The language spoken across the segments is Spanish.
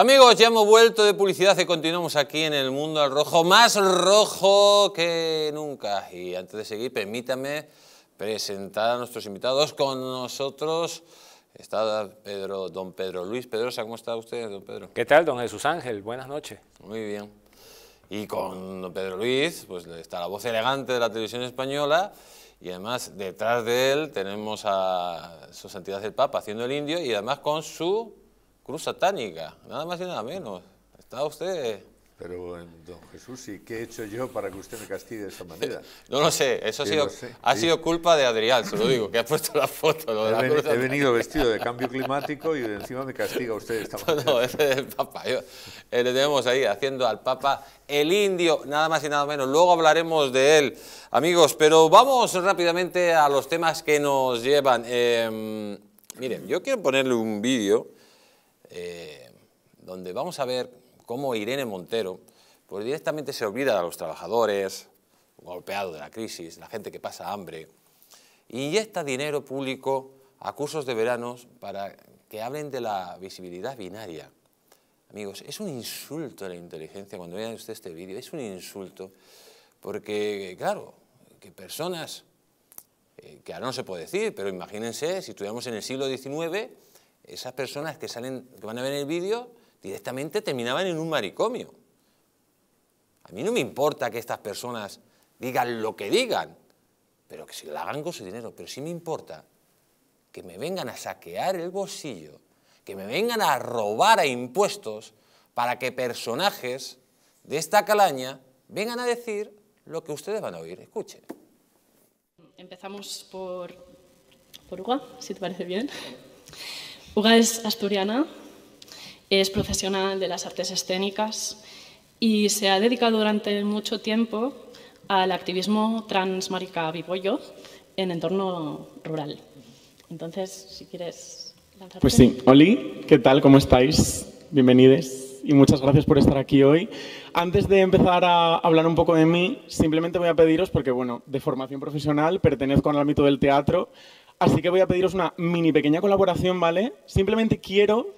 Amigos, ya hemos vuelto de publicidad y continuamos aquí en el mundo al rojo, más rojo que nunca. Y antes de seguir, permítame presentar a nuestros invitados. Con nosotros está Pedro, don Pedro Luis Pedrosa. ¿Cómo está usted, don Pedro? ¿Qué tal, don Jesús Ángel? Buenas noches. Muy bien. Y con don Pedro Luis, pues está la voz elegante de la televisión española. Y además, detrás de él tenemos a su santidad el Papa haciendo el indio y además con su cruz satánica, nada más y nada menos. Está usted... Pero, eh, don Jesús, ¿y qué he hecho yo para que usted me castigue de esa manera? no lo sé, eso ha sido, culpa de Adrián, se lo digo, que ha puesto la foto. he, venido vestido de cambio climático y encima me castiga usted esta manera. No, ese es el Papa. Eh, le tenemos ahí haciendo al Papa el indio, nada más y nada menos. Luego hablaremos de él, amigos. Pero vamos rápidamente a los temas que nos llevan. Em, miren, yo quiero ponerle un vídeo eh, donde vamos a ver cómo Irene Montero pues directamente se olvida de los trabajadores, golpeados de la crisis, la gente que pasa hambre, inyecta dinero público a cursos de veranos para que hablen de la visibilidad binaria. Amigos, es un insulto a la inteligencia, cuando vean este vídeo, es un insulto, porque claro, que personas, eh, que ahora no se puede decir, pero imagínense, si estuviéramos en el siglo XIX, esas personas que salen, que van a ver el vídeo, directamente terminaban en un maricomio. A mí no me importa que estas personas digan lo que digan, pero que se la hagan con su dinero. Pero sí me importa que me vengan a saquear el bolsillo, que me vengan a robar a impuestos para que personajes de esta calaña vengan a decir lo que ustedes van a oír. Escuchen. Empezamos por, por si te parece bien. Uga es asturiana, es profesional de las artes escénicas y se ha dedicado durante mucho tiempo al activismo transmarica bipollo en entorno rural. Entonces, si quieres lanzarte. Pues sí. Oli, ¿qué tal? ¿Cómo estáis? Bienvenidos y muchas gracias por estar aquí hoy. Antes de empezar a hablar un poco de mí, simplemente voy a pediros, porque bueno, de formación profesional pertenezco al ámbito del teatro, Así que voy a pediros una mini pequeña colaboración, ¿vale? Simplemente quiero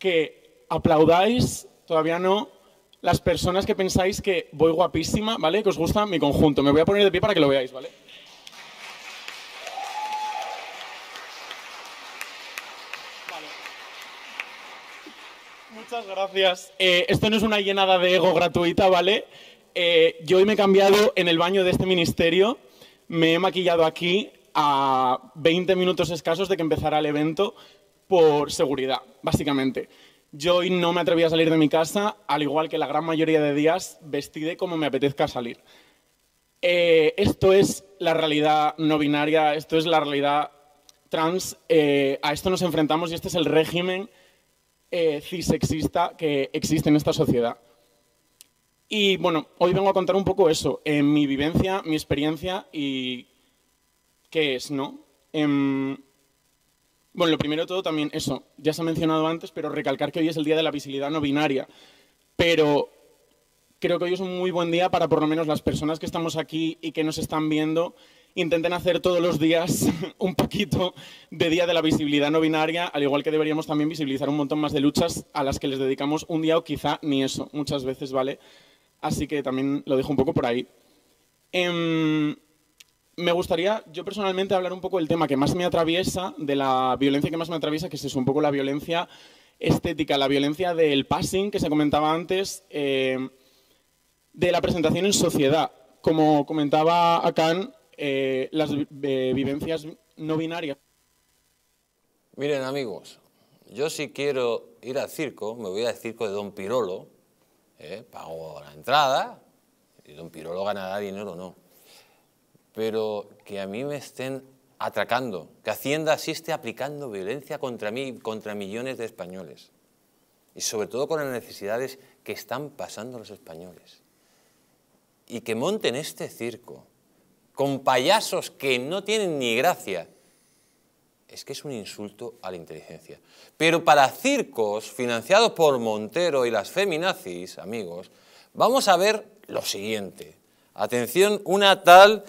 que aplaudáis, todavía no, las personas que pensáis que voy guapísima, ¿vale? Que os gusta mi conjunto. Me voy a poner de pie para que lo veáis, ¿vale? Muchas gracias. Eh, esto no es una llenada de ego gratuita, ¿vale? Eh, yo hoy me he cambiado en el baño de este ministerio, me he maquillado aquí, a 20 minutos escasos de que empezara el evento por seguridad, básicamente. Yo hoy no me atreví a salir de mi casa, al igual que la gran mayoría de días, vestida como me apetezca salir. Eh, esto es la realidad no binaria, esto es la realidad trans, eh, a esto nos enfrentamos y este es el régimen eh, cisexista que existe en esta sociedad. Y bueno, hoy vengo a contar un poco eso, mi vivencia, mi experiencia y qué es, ¿no? Em, bueno, lo primero de todo también eso, ya se ha mencionado antes, pero recalcar que hoy es el Día de la Visibilidad No Binaria. Pero creo que hoy es un muy buen día para por lo menos las personas que estamos aquí y que nos están viendo intenten hacer todos los días un poquito de día de la visibilidad no binaria, al igual que deberíamos también visibilizar un montón más de luchas a las que les dedicamos un día o quizá ni eso, muchas veces, ¿vale? Así que también lo dejo un poco por ahí. Em, me gustaría, yo personalmente, hablar un poco del tema que más me atraviesa, de la violencia que más me atraviesa, que es un poco la violencia estética, la violencia del passing que se comentaba antes, eh, de la presentación en sociedad. Como comentaba Akan, eh, las eh, vivencias no binarias. Miren, amigos, yo si quiero ir al circo, me voy al circo de Don Pirolo, pago la entrada, y Don Pirolo ganará dinero o no pero que a mí me estén atracando, que Hacienda esté aplicando violencia contra mí, contra millones de españoles, y sobre todo con las necesidades que están pasando los españoles. Y que monten este circo con payasos que no tienen ni gracia, es que es un insulto a la inteligencia. Pero para circos financiados por Montero y las feminazis, amigos, vamos a ver lo siguiente. Atención, una tal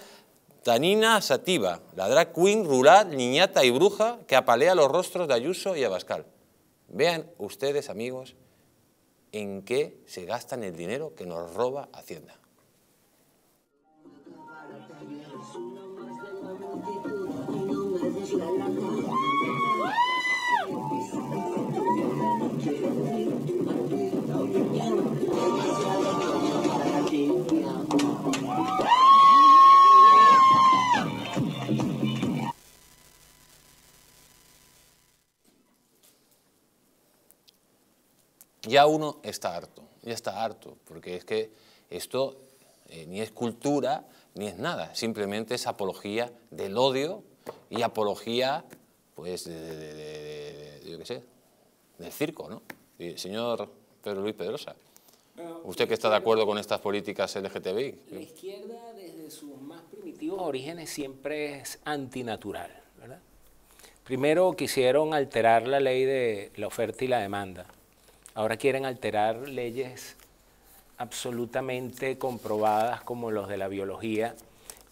Tanina Sativa, la drag queen rural, niñata y bruja que apalea los rostros de Ayuso y Abascal. Vean ustedes, amigos, en qué se gastan el dinero que nos roba Hacienda. ya uno está harto, ya está harto, porque es que esto eh, ni es cultura ni es nada, simplemente es apología del odio y apología, pues, de, del circo, ¿no? señor Pedro Luis Pedrosa, ¿usted que está de acuerdo con estas políticas LGTBI? La izquierda, desde sus más primitivos orígenes, siempre es antinatural, ¿verdad? Primero quisieron alterar la ley de la oferta y la demanda Ahora quieren alterar leyes absolutamente comprobadas como los de la biología.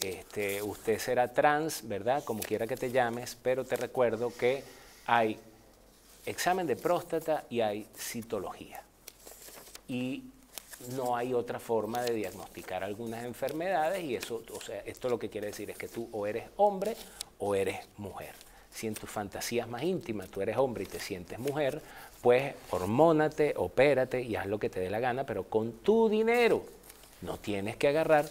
Este, usted será trans, ¿verdad? Como quiera que te llames, pero te recuerdo que hay examen de próstata y hay citología. Y no hay otra forma de diagnosticar algunas enfermedades y eso, o sea, esto lo que quiere decir es que tú o eres hombre o eres mujer. Si en tus fantasías más íntimas tú eres hombre y te sientes mujer, pues hormónate, opérate y haz lo que te dé la gana, pero con tu dinero. No tienes que agarrar.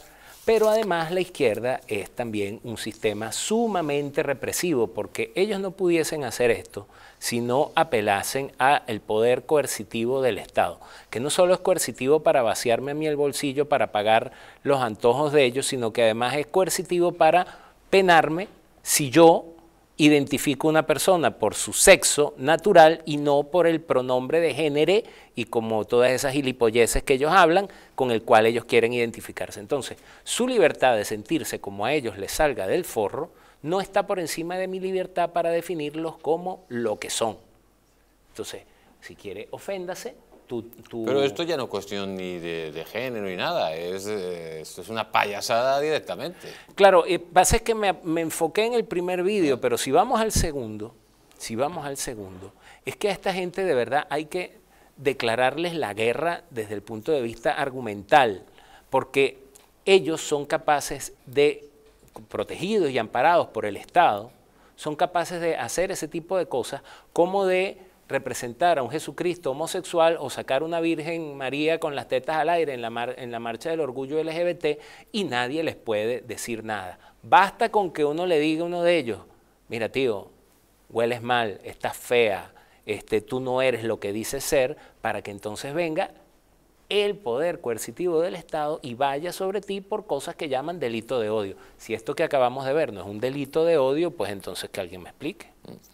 Pero además la izquierda es también un sistema sumamente represivo, porque ellos no pudiesen hacer esto si no apelasen al poder coercitivo del Estado, que no solo es coercitivo para vaciarme a mí el bolsillo, para pagar los antojos de ellos, sino que además es coercitivo para penarme si yo identifico a una persona por su sexo natural y no por el pronombre de género y como todas esas gilipolleces que ellos hablan, con el cual ellos quieren identificarse. Entonces, su libertad de sentirse como a ellos les salga del forro no está por encima de mi libertad para definirlos como lo que son. Entonces, si quiere, oféndase, pero esto ya no es cuestión ni de, género ni nada, es, eh, es, una payasada directamente. Claro, eh, pasa que me, me, enfoqué en el primer vídeo, pero si vamos al segundo, si vamos al segundo, es que a esta gente de verdad hay que declararles la guerra desde el punto de vista argumental, porque ellos son capaces de, protegidos y amparados por el Estado, son capaces de hacer ese tipo de cosas como de representar a un Jesucristo homosexual o sacar una Virgen María con las tetas al aire en la, mar, en la marcha del orgullo LGBT y nadie les puede decir nada. Basta con que uno le diga a uno de ellos, mira tío, hueles mal, estás fea, este, tú no eres lo que dices ser, para que entonces venga el poder coercitivo del Estado y vaya sobre ti por cosas que llaman delito de odio. Si esto que acabamos de ver no es un delito de odio, pues entonces que alguien me explique.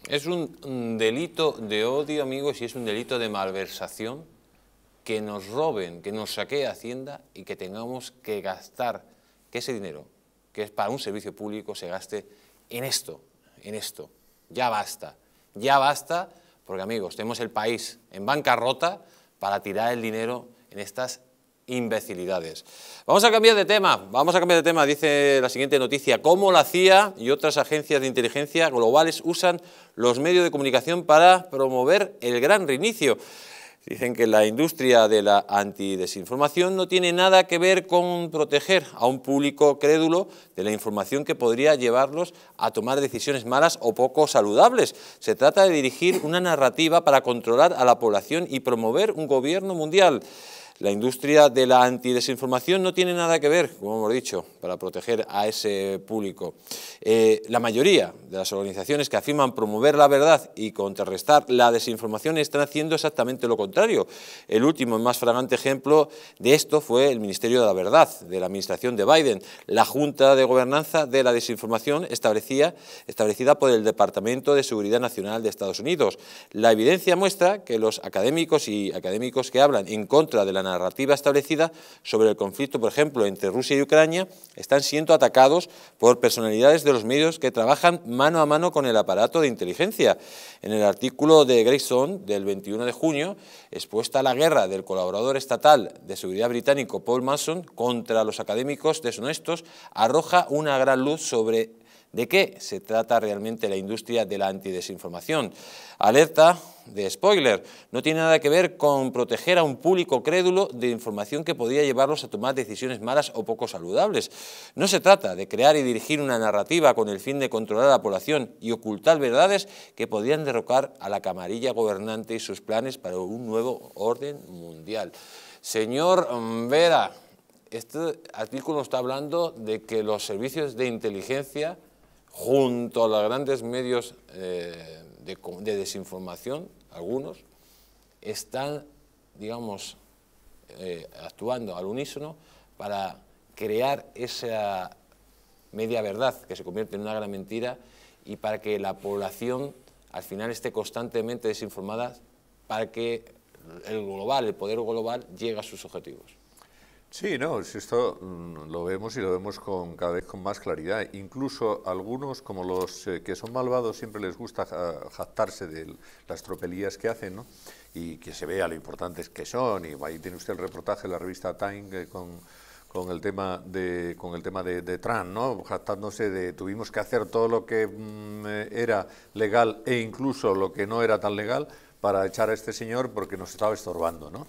Es un delito de odio, amigos, y es un delito de malversación que nos roben, que nos saquee Hacienda y que tengamos que gastar, que ese dinero, que es para un servicio público, se gaste en esto, en esto. Ya basta, ya basta, porque amigos, tenemos el país en bancarrota para tirar el dinero en estas imbecilidades. Vamos a cambiar de tema, vamos a cambiar de tema, dice la siguiente noticia, cómo la CIA y otras agencias de inteligencia globales usan los medios de comunicación para promover el gran reinicio. Dicen que la industria de la antidesinformación no tiene nada que ver con proteger a un público crédulo de la información que podría llevarlos a tomar decisiones malas o poco saludables. Se trata de dirigir una narrativa para controlar a la población y promover un gobierno mundial. La industria de la antidesinformación no tiene nada que ver, como hemos dicho, para proteger a ese público. Eh, la mayoría de las organizaciones que afirman promover la verdad y contrarrestar la desinformación están haciendo exactamente lo contrario. El último y más fragante ejemplo de esto fue el Ministerio de la Verdad de la administración de Biden. La Junta de Gobernanza de la Desinformación establecida establecida por el Departamento de Seguridad Nacional de Estados Unidos. La evidencia muestra que los académicos y académicos que hablan en contra de la narrativa establecida sobre el conflicto, por ejemplo, entre Rusia y Ucrania, están siendo atacados por personalidades de los medios que trabajan mano a mano con el aparato de inteligencia. En el artículo de Grayson del 21 de junio, expuesta a la guerra del colaborador estatal de seguridad británico Paul Mason contra los académicos deshonestos, arroja una gran luz sobre ¿De qué se trata realmente la industria de la antidesinformación? Alerta de spoiler, no tiene nada que ver con proteger a un público crédulo de información que podría llevarlos a tomar decisiones malas o poco saludables. No se trata de crear y dirigir una narrativa con el fin de controlar a la población y ocultar verdades que podrían derrocar a la camarilla gobernante y sus planes para un nuevo orden mundial. Señor Vera, este artículo está hablando de que los servicios de inteligencia junto a los grandes medios eh, de, desinformación, algunos, están, digamos, eh, actuando al unísono para crear esa media verdad que se convierte en una gran mentira y para que la población al final esté constantemente desinformada para que el global, el poder global, llegue a sus objetivos. Sí, no, esto mm, lo vemos y lo vemos con, cada vez con más claridad. Incluso algunos, como los eh, que son malvados, siempre les gusta jactarse de las tropelías que hacen, ¿no? Y que se vea lo importantes que son. Y ahí tiene usted el reportaje de la revista Time eh, con, el tema de con el tema de, de Trump, ¿no? jactándose de tuvimos que hacer todo lo que mm, eh, era legal e incluso lo que no era tan legal para echar a este señor porque nos estaba estorbando, ¿no?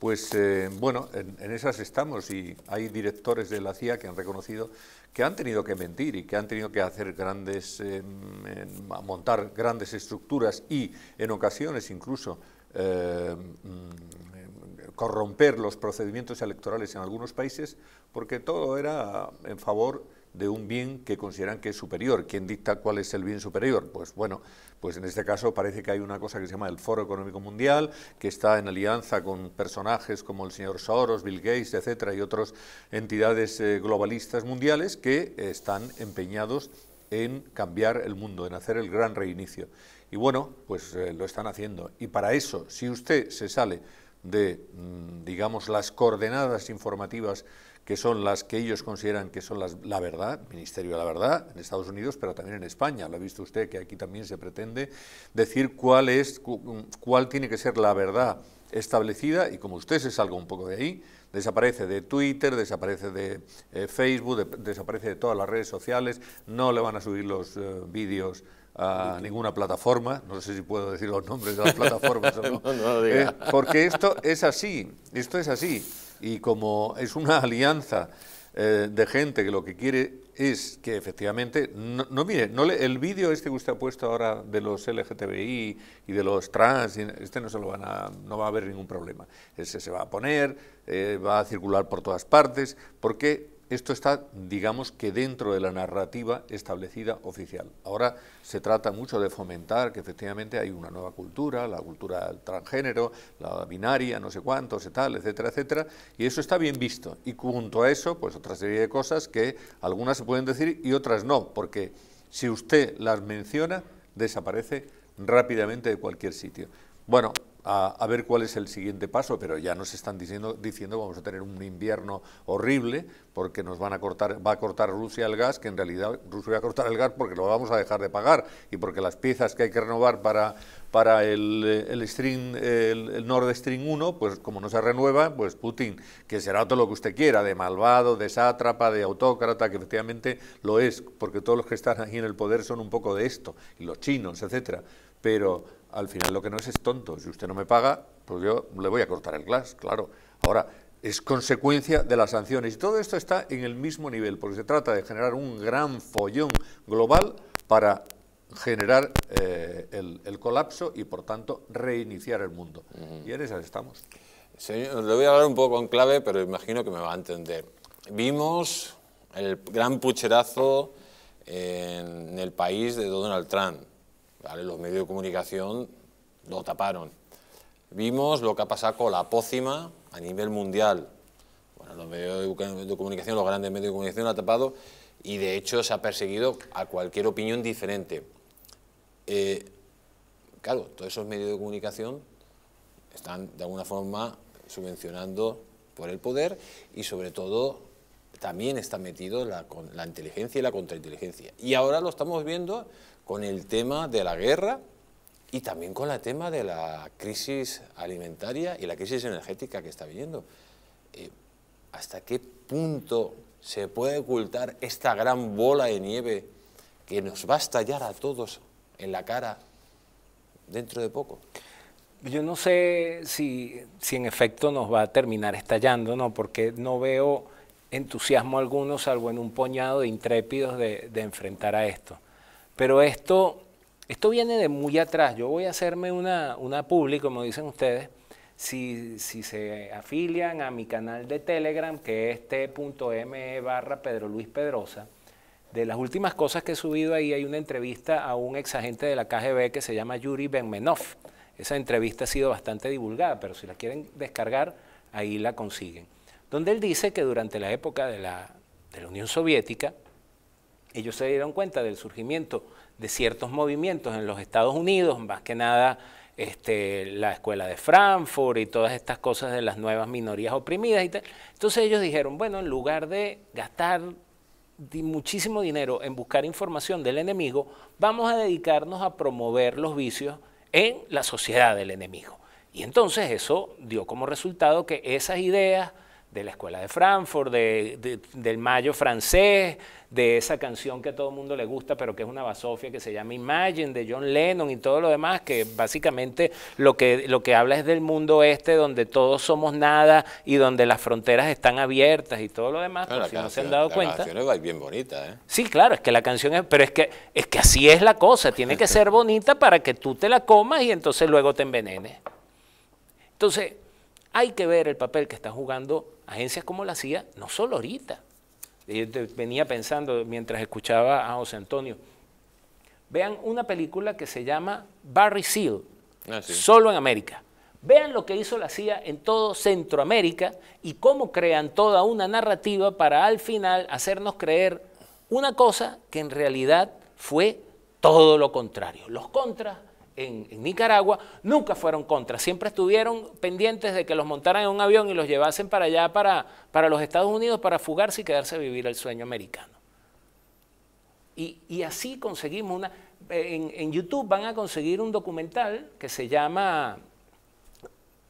Pues eh, bueno, en, esas estamos y hay directores de la CIA que han reconocido que han tenido que mentir y que han tenido que hacer grandes, eh, montar grandes estructuras y en ocasiones incluso eh, mm, corromper los procedimientos electorales en algunos países porque todo era en favor de un bien que consideran que es superior. ¿Quién dicta cuál es el bien superior? Pues bueno, pues en este caso parece que hay una cosa que se llama el Foro Económico Mundial, que está en alianza con personajes como el señor Soros, Bill Gates, etcétera, y otras entidades eh, globalistas mundiales que eh, están empeñados en cambiar el mundo, en hacer el gran reinicio. Y bueno, pues eh, lo están haciendo. Y para eso, si usted se sale de, mm, digamos, las coordenadas informativas que son las que ellos consideran que son las, la verdad, Ministerio de la Verdad, en Estados Unidos, pero también en España. Lo ha visto usted que aquí también se pretende decir cuál, es, mm, cuál tiene que ser la verdad establecida y como usted se salga un poco de ahí, desaparece de Twitter, desaparece de eh, Facebook, desaparece de todas las redes sociales, no le van a subir los eh, vídeos a ninguna plataforma, no sé si puedo decir los nombres de las plataformas eh, porque esto es así, esto es así y como es una alianza eh, de gente que lo que quiere es que efectivamente, no, mire, no le, el vídeo este que usted ha puesto ahora de los LGTBI y de los trans, este no se lo van a, no va a haber ningún problema. Ese se va a poner, eh, va a circular por todas partes, porque esto está, digamos que dentro de la narrativa establecida oficial. Ahora se trata mucho de fomentar que efectivamente hay una nueva cultura, la cultura transgénero, la binaria, no sé cuántos etcétera, etcétera, y eso está bien visto. Y junto a eso, pues otra serie de cosas que algunas se pueden decir y otras no, porque si usted las menciona, desaparece rápidamente de cualquier sitio. Bueno, a, ver cuál es el siguiente paso, pero ya nos están diciendo, diciendo vamos a tener un invierno horrible porque nos van a cortar, va a cortar Rusia el gas, que en realidad Rusia va a cortar el gas porque lo vamos a dejar de pagar y porque las piezas que hay que renovar para, para el, eh, el, el, Nord Stream 1, pues como no se renueva, pues Putin, que será todo lo que usted quiera, de malvado, de sátrapa, de autócrata, que efectivamente lo es, porque todos los que están aquí en el poder son un poco de esto, y los chinos, etcétera, pero al final lo que no es es tonto. Si usted no me paga, pues yo le voy a cortar el glass, claro. Ahora, es consecuencia de las sanciones. Y todo esto está en el mismo nivel, porque se trata de generar un gran follón global para generar eh, el, colapso y, por tanto, reiniciar el mundo. Y en esas estamos. le voy a hablar un poco en clave, pero imagino que me va a entender. Vimos el gran pucherazo en el país de Donald Trump los medios de comunicación lo taparon. Vimos lo que ha pasado con la pócima a nivel mundial. los medios de comunicación, los grandes medios de comunicación lo han tapado y de hecho se ha perseguido a cualquier opinión diferente. Eh, claro, todos esos medios de comunicación están de alguna forma subvencionando por el poder y sobre todo también está metido la, la inteligencia y la contrainteligencia. Y ahora lo estamos viendo con el tema de la guerra y también con el tema de la crisis alimentaria y la crisis energética que está viniendo. Eh, ¿Hasta qué punto se puede ocultar esta gran bola de nieve que nos va a estallar a todos en la cara dentro de poco? Yo no sé si, si en efecto nos va a terminar estallando, ¿no? porque no veo entusiasmo alguno, salvo en un puñado de intrépidos, de enfrentar a esto. Pero esto, esto viene de muy atrás. Yo voy a hacerme una, una publi, como dicen ustedes, si, se afilian a mi canal de Telegram, que es t.me barra Pedro Luis Pedrosa. De las últimas cosas que he subido ahí hay una entrevista a un ex de la KGB que se llama Yuri Benmenov. Esa entrevista ha sido bastante divulgada, pero si la quieren descargar, ahí la consiguen. Donde él dice que durante la época de la Unión Soviética, ellos se dieron cuenta del surgimiento de ciertos movimientos en los Estados Unidos, más que nada este, la escuela de Frankfurt y todas estas cosas de las nuevas minorías oprimidas y Entonces ellos dijeron, bueno, en lugar de gastar muchísimo dinero en buscar información del enemigo, vamos a dedicarnos a promover los vicios en la sociedad del enemigo. Y entonces eso dio como resultado que esas ideas de la escuela de Frankfurt, de, del Mayo francés, de esa canción que a todo el mundo le gusta, pero que es una basofia que se llama Imagine, de John Lennon y todo lo demás, que básicamente lo que, lo que habla es del mundo este, donde todos somos nada y donde las fronteras están abiertas y todo lo demás, pero si no se han dado cuenta. La canción es bien bonita, ¿eh? Sí, claro, es que la canción es, pero es que, es que así es la cosa, tiene que ser bonita para que tú te la comas y entonces luego te envenene Entonces, hay que ver el papel que están jugando agencias como la CIA, no solo ahorita. Yo venía pensando mientras escuchaba a José Antonio. Vean una película que se llama Barry Seal, ah, solo en América. Vean lo que hizo la CIA en todo Centroamérica y cómo crean toda una narrativa para al final hacernos creer una cosa que en realidad fue todo lo contrario. Los contras en, Nicaragua, nunca fueron contra, siempre estuvieron pendientes de que los montaran en un avión y los llevasen para allá, para, para los Estados Unidos, para fugarse y quedarse a vivir el sueño americano. Y, así conseguimos una... en YouTube van a conseguir un documental que se llama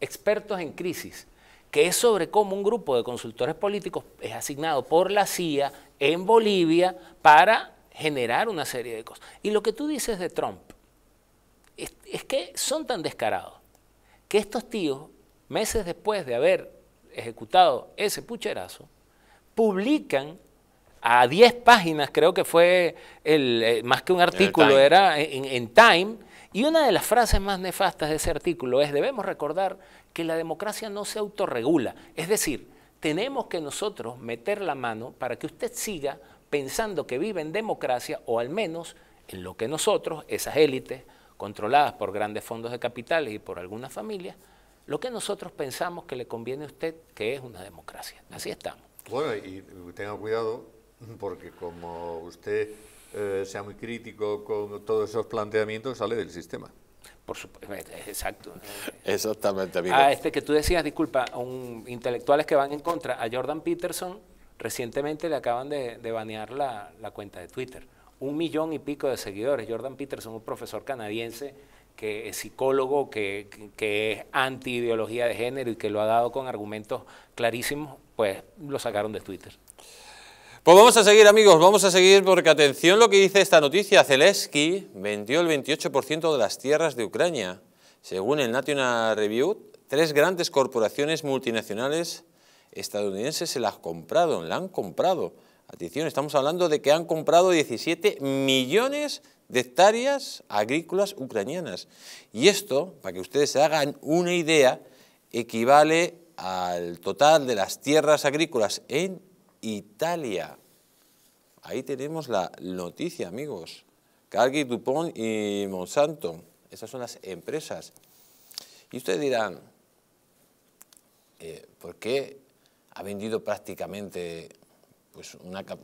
Expertos en Crisis, que es sobre cómo un grupo de consultores políticos es asignado por la CIA en Bolivia para generar una serie de cosas. Y lo que tú dices de Trump, es que son tan descarados que estos tíos, meses después de haber ejecutado ese pucherazo, publican a 10 páginas, creo que fue eh, más que un artículo, era en Time, y una de las frases más nefastas de ese artículo es, debemos recordar que la democracia no se autorregula, es decir, tenemos que nosotros meter la mano para que usted siga pensando que vive en democracia o al menos en lo que nosotros, esas élites, controladas por grandes fondos de capitales y por algunas familias, lo que nosotros pensamos que le conviene a usted, que es una democracia. Así estamos. Bueno, y tenga cuidado, porque como usted eh, sea muy crítico con todos esos planteamientos, sale del sistema. Por supuesto, exacto. Exactamente. Mira. Ah, este que tú decías, disculpa, un, intelectuales que van en contra. A Jordan Peterson recientemente le acaban de, banear la cuenta de Twitter un millón y pico de seguidores. Jordan Peterson, un profesor canadiense que es psicólogo, que, es anti-ideología de género y que lo ha dado con argumentos clarísimos, pues lo sacaron de Twitter. Pues vamos a seguir amigos, vamos a seguir porque atención lo que dice esta noticia, Zelensky vendió el 28% de las tierras de Ucrania. Según el National Review, tres grandes corporaciones multinacionales estadounidenses se las compraron, la han comprado. Atención, estamos hablando de que han comprado 17 millones de hectáreas agrícolas ucranianas. Y esto, para que ustedes se hagan una idea, equivale al total de las tierras agrícolas en Italia. Ahí tenemos la noticia, amigos. Cargill, Dupont y Monsanto. Esas son las empresas. Y ustedes dirán, eh, ¿por qué ha vendido prácticamente pues,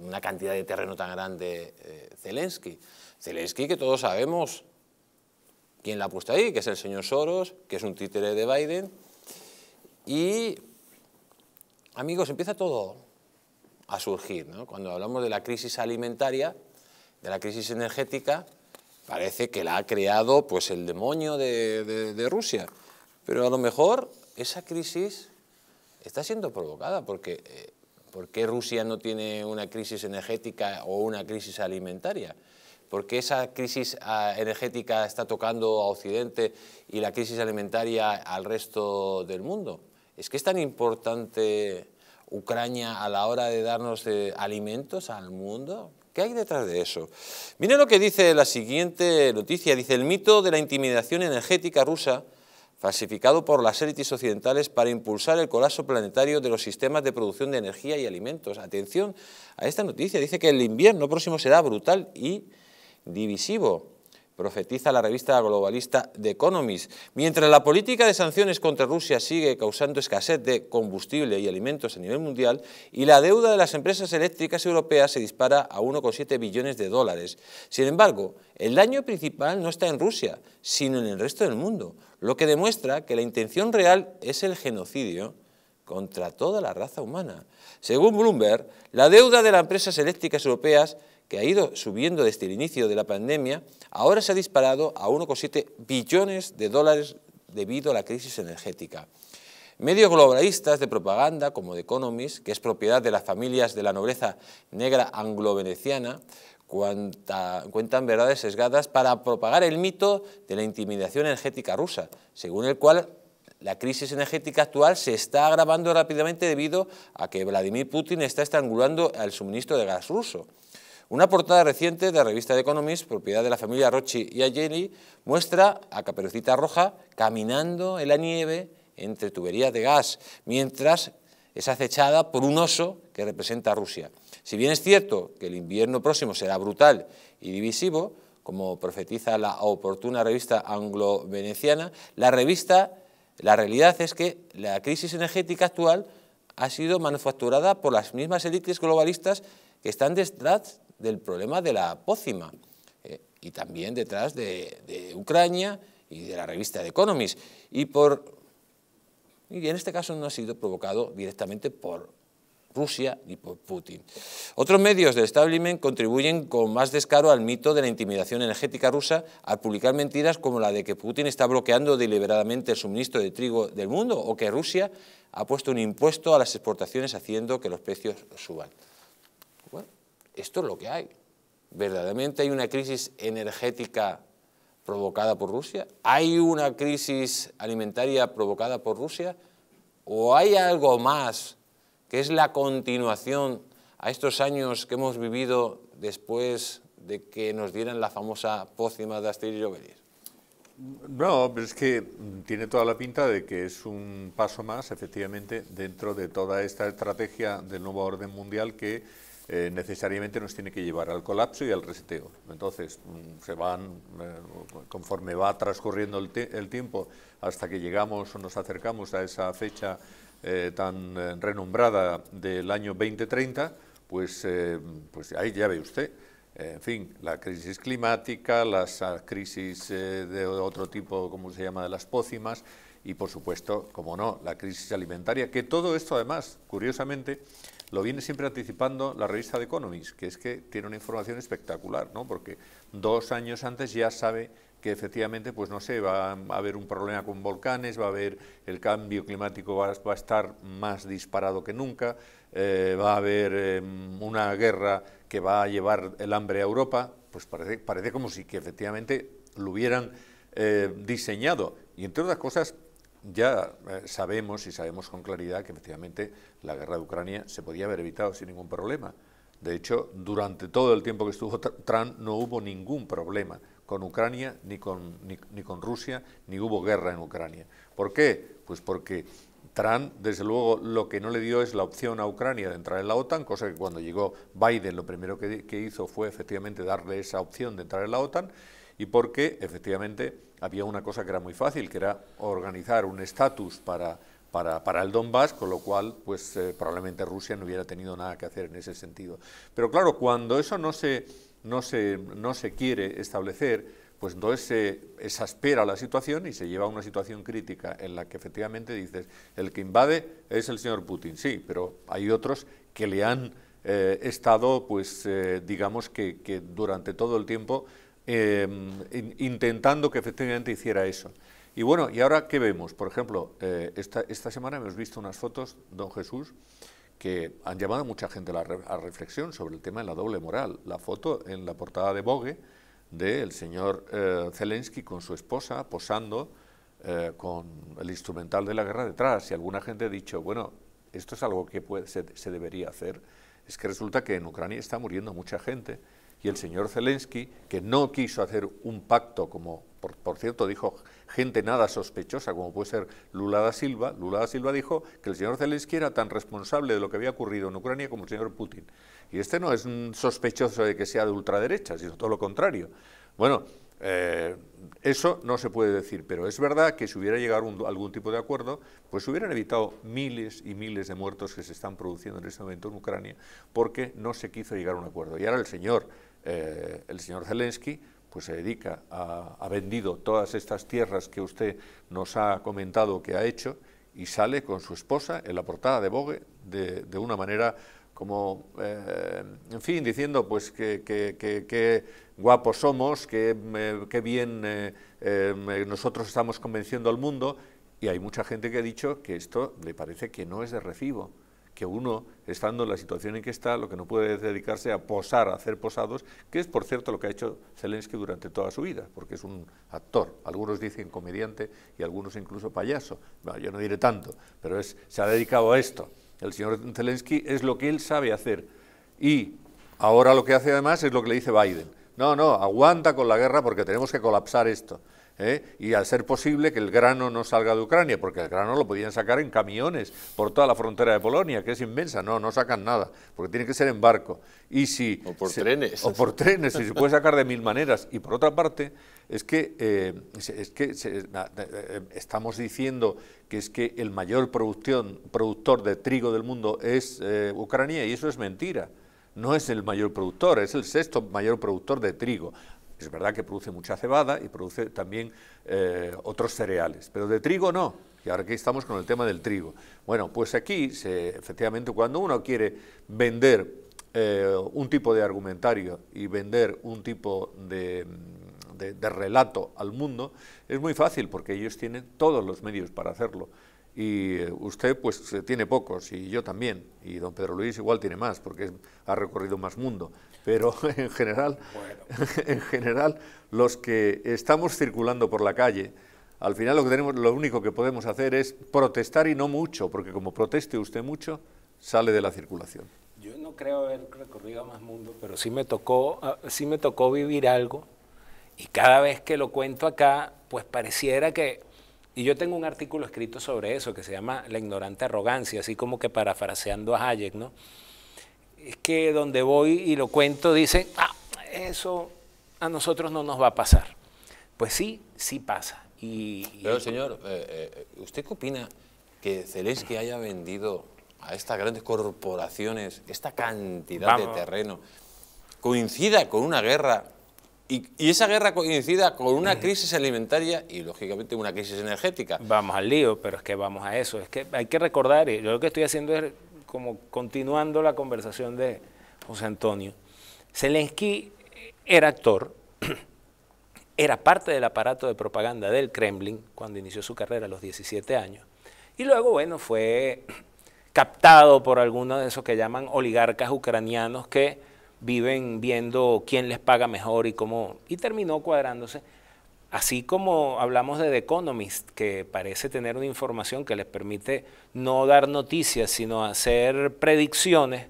una, cantidad de terreno tan grande eh, Zelensky. Zelensky que todos sabemos quién la ha puesto ahí, que es el señor Soros, que es un títere de Biden. Y, amigos, empieza todo a surgir. ¿no? Cuando hablamos de la crisis alimentaria, de la crisis energética, parece que la ha creado pues, el demonio de, Rusia. Pero a lo mejor esa crisis está siendo provocada porque eh, ¿Por qué Rusia no tiene una crisis energética o una crisis alimentaria? ¿Por qué esa crisis ah, energética está tocando a Occidente y la crisis alimentaria al resto del mundo? ¿Es que es tan importante Ucrania a la hora de darnos eh, alimentos al mundo? ¿Qué hay detrás de eso? Miren lo que dice la siguiente noticia. Dice, el mito de la intimidación energética rusa falsificado por las élites occidentales para impulsar el colapso planetario de los sistemas de producción de energía y alimentos. Atención a esta noticia, dice que el invierno próximo será brutal y divisivo profetiza la revista globalista The Economist. Mientras la política de sanciones contra Rusia sigue causando escasez de combustible y alimentos a nivel mundial y la deuda de las empresas eléctricas europeas se dispara a 1,7 billones de dólares. Sin embargo, el daño principal no está en Rusia, sino en el resto del mundo lo que demuestra que la intención real es el genocidio contra toda la raza humana. Según Bloomberg, la deuda de las empresas eléctricas europeas, que ha ido subiendo desde el inicio de la pandemia, ahora se ha disparado a 1,7 billones de dólares debido a la crisis energética. Medios globalistas de propaganda, como The Economist, que es propiedad de las familias de la nobleza negra anglo-veneciana, Cuenta, cuentan verdades sesgadas para propagar el mito de la intimidación energética rusa, según el cual la crisis energética actual se está agravando rápidamente debido a que Vladimir Putin está estrangulando el suministro de gas ruso. Una portada reciente de la revista The Economist, propiedad de la familia Rochi y Ayeli, muestra a Caperucita Roja caminando en la nieve entre tuberías de gas, mientras es acechada por un oso que representa a Rusia. Si bien es cierto que el invierno próximo será brutal y divisivo, como profetiza la oportuna revista anglo-veneciana, la revista, la realidad es que la crisis energética actual ha sido manufacturada por las mismas élites globalistas que están detrás del problema de la pócima eh, y también detrás de, Ucrania y de la revista The Economist. Y por y en este caso no ha sido provocado directamente por Rusia ni por Putin. Otros medios del establishment contribuyen con más descaro al mito de la intimidación energética rusa al publicar mentiras como la de que Putin está bloqueando deliberadamente el suministro de trigo del mundo o que Rusia ha puesto un impuesto a las exportaciones haciendo que los precios suban. Bueno, esto es lo que hay. Verdaderamente hay una crisis energética provocada por Rusia? ¿Hay una crisis alimentaria provocada por Rusia? ¿O hay algo más que es la continuación a estos años que hemos vivido después de que nos dieran la famosa pócima de Astrid y No, pero es que tiene toda la pinta de que es un paso más, efectivamente, dentro de toda esta estrategia del nuevo orden mundial que eh, necesariamente nos tiene que llevar al colapso y al reseteo. Entonces, mm, se van, eh, conforme va transcurriendo el, tiempo, hasta que llegamos o nos acercamos a esa fecha eh, tan renombrada del año 2030, pues, pues ahí ya ve usted. En fin, la crisis climática, las ah, crisis de otro tipo, como se llama, de las pócimas, y por supuesto, como no, la crisis alimentaria, que todo esto además, curiosamente, lo viene siempre anticipando la revista de Economist, que es que tiene una información espectacular, ¿no? porque dos años antes ya sabe que efectivamente, pues no sé, va a haber un problema con volcanes, va a haber el cambio climático va, a estar más disparado que nunca, eh, va a haber em, una guerra que va a llevar el hambre a Europa, pues parece, parece como si que efectivamente lo hubieran eh, diseñado. Y entre otras cosas, ya eh, sabemos y sabemos con claridad que efectivamente la guerra de Ucrania se podía haber evitado sin ningún problema. De hecho, durante todo el tiempo que estuvo Trump no hubo ningún problema con Ucrania ni con, ni, con Rusia, ni hubo guerra en Ucrania. ¿Por qué? Pues porque Trump, desde luego, lo que no le dio es la opción a Ucrania de entrar en la OTAN, cosa que cuando llegó Biden lo primero que, que hizo fue efectivamente darle esa opción de entrar en la OTAN, y porque efectivamente había una cosa que era muy fácil, que era organizar un estatus para, para, el Donbass, con lo cual pues eh, probablemente Rusia no hubiera tenido nada que hacer en ese sentido. Pero claro, cuando eso no se, no se, no se quiere establecer, pues entonces se exaspera la situación y se lleva a una situación crítica en la que efectivamente dices, el que invade es el señor Putin, sí, pero hay otros que le han eh, estado, pues eh, digamos que, que durante todo el tiempo Em, intentando que efectivamente hiciera eso. Y bueno, ¿y ahora qué vemos? Por ejemplo, eh, esta, esta, semana hemos visto unas fotos, don Jesús, que han llamado a mucha gente a la reflexión sobre el tema de la doble moral. La foto en la portada de Vogue del señor eh, Zelensky con su esposa posando eh, con el instrumental de la guerra detrás. Y alguna gente ha dicho, bueno, esto es algo que se, se debería hacer. Es que resulta que en Ucrania está muriendo mucha gente y el señor Zelensky, que no quiso hacer un pacto como, por, cierto, dijo gente nada sospechosa como puede ser Lula da Silva, Lula da Silva dijo que el señor Zelensky era tan responsable de lo que había ocurrido en Ucrania como el señor Putin. Y este no es sospechoso de que sea de ultraderecha, sino todo lo contrario. Bueno, eh, eso no se puede decir, pero es verdad que si hubiera llegado algún tipo de acuerdo, pues hubieran evitado miles y miles de muertos que se están produciendo en este momento en Ucrania, porque no se quiso llegar a un acuerdo. Y ahora el señor eh, el señor Zelensky pues se dedica a, ha vendido todas estas tierras que usted nos ha comentado que ha hecho y sale con su esposa en la portada de Vogue de, una manera como, eh, en fin, diciendo pues que, que, guapos somos, que, eh, bien nosotros estamos convenciendo al mundo y hay mucha gente que ha dicho que esto le parece que no es de recibo que uno, estando en la situación en que está, lo que no puede dedicarse a posar, a hacer posados, que es, por cierto, lo que ha hecho Zelensky durante toda su vida, porque es un actor. Algunos dicen comediante y algunos incluso payaso. Bueno, yo no diré tanto, pero se ha dedicado a esto. El señor Zelensky es lo que él sabe hacer. Y ahora lo que hace además es lo que le dice Biden. No, no, aguanta con la guerra porque tenemos que colapsar esto. ¿eh? y al ser posible que el grano no salga de Ucrania, porque el grano lo podían sacar en camiones por toda la frontera de Polonia, que es inmensa. No, no sacan nada, porque tiene que ser en barco. Y si, o por trenes. O por trenes, y se puede sacar de mil maneras. Y por otra parte, es que, eh, es que eh, estamos diciendo que es que el mayor producción, productor de trigo del mundo es Ucrania, y eso es mentira no es el mayor productor, es el sexto mayor productor de trigo. Es verdad que produce mucha cebada y produce también eh, otros cereales, pero de trigo no. Y ahora aquí estamos con el tema del trigo. Bueno, pues aquí, efectivamente, cuando uno quiere vender eh, un tipo de argumentario y vender un tipo de, de relato al mundo, es muy fácil porque ellos tienen todos los medios para hacerlo y eh, usted pues tiene pocos y yo también y don Pedro Luis igual tiene más porque ha recorrido más mundo pero en general, en general los que estamos circulando por la calle, al final lo, que tenemos, lo único que podemos hacer es protestar y no mucho, porque como proteste usted mucho, sale de la circulación. Yo no creo haber recorrido más mundo, pero sí me tocó, ah, sí me tocó vivir algo y cada vez que lo cuento acá, pues pareciera que y yo tengo un artículo escrito sobre eso que se llama La ignorante arrogancia, así como que parafraseando a Hayek, ¿no? es que donde voy y lo cuento dicen, ah, eso a nosotros no nos va a pasar. Pues sí, sí pasa. Y, Pero señor, eh, eh, ¿usted qué opina que Zelensky haya vendido a estas grandes corporaciones esta cantidad de terreno? Coincida con una guerra y, y, esa guerra coincida con una crisis alimentaria y, lógicamente, una crisis energética. Vamos al lío, pero es que vamos a eso. Es que hay que recordar, yo lo que estoy haciendo es como continuando la conversación de José Antonio, Zelensky era actor, era parte del aparato de propaganda del Kremlin cuando inició su carrera a los 17 años. Y luego, bueno, fue captado por algunos de esos que llaman oligarcas ucranianos que viven viendo quién les paga mejor y cómo, y terminó cuadrándose Así como hablamos de The Economist, que parece tener una información que les permite no dar noticias, sino hacer predicciones,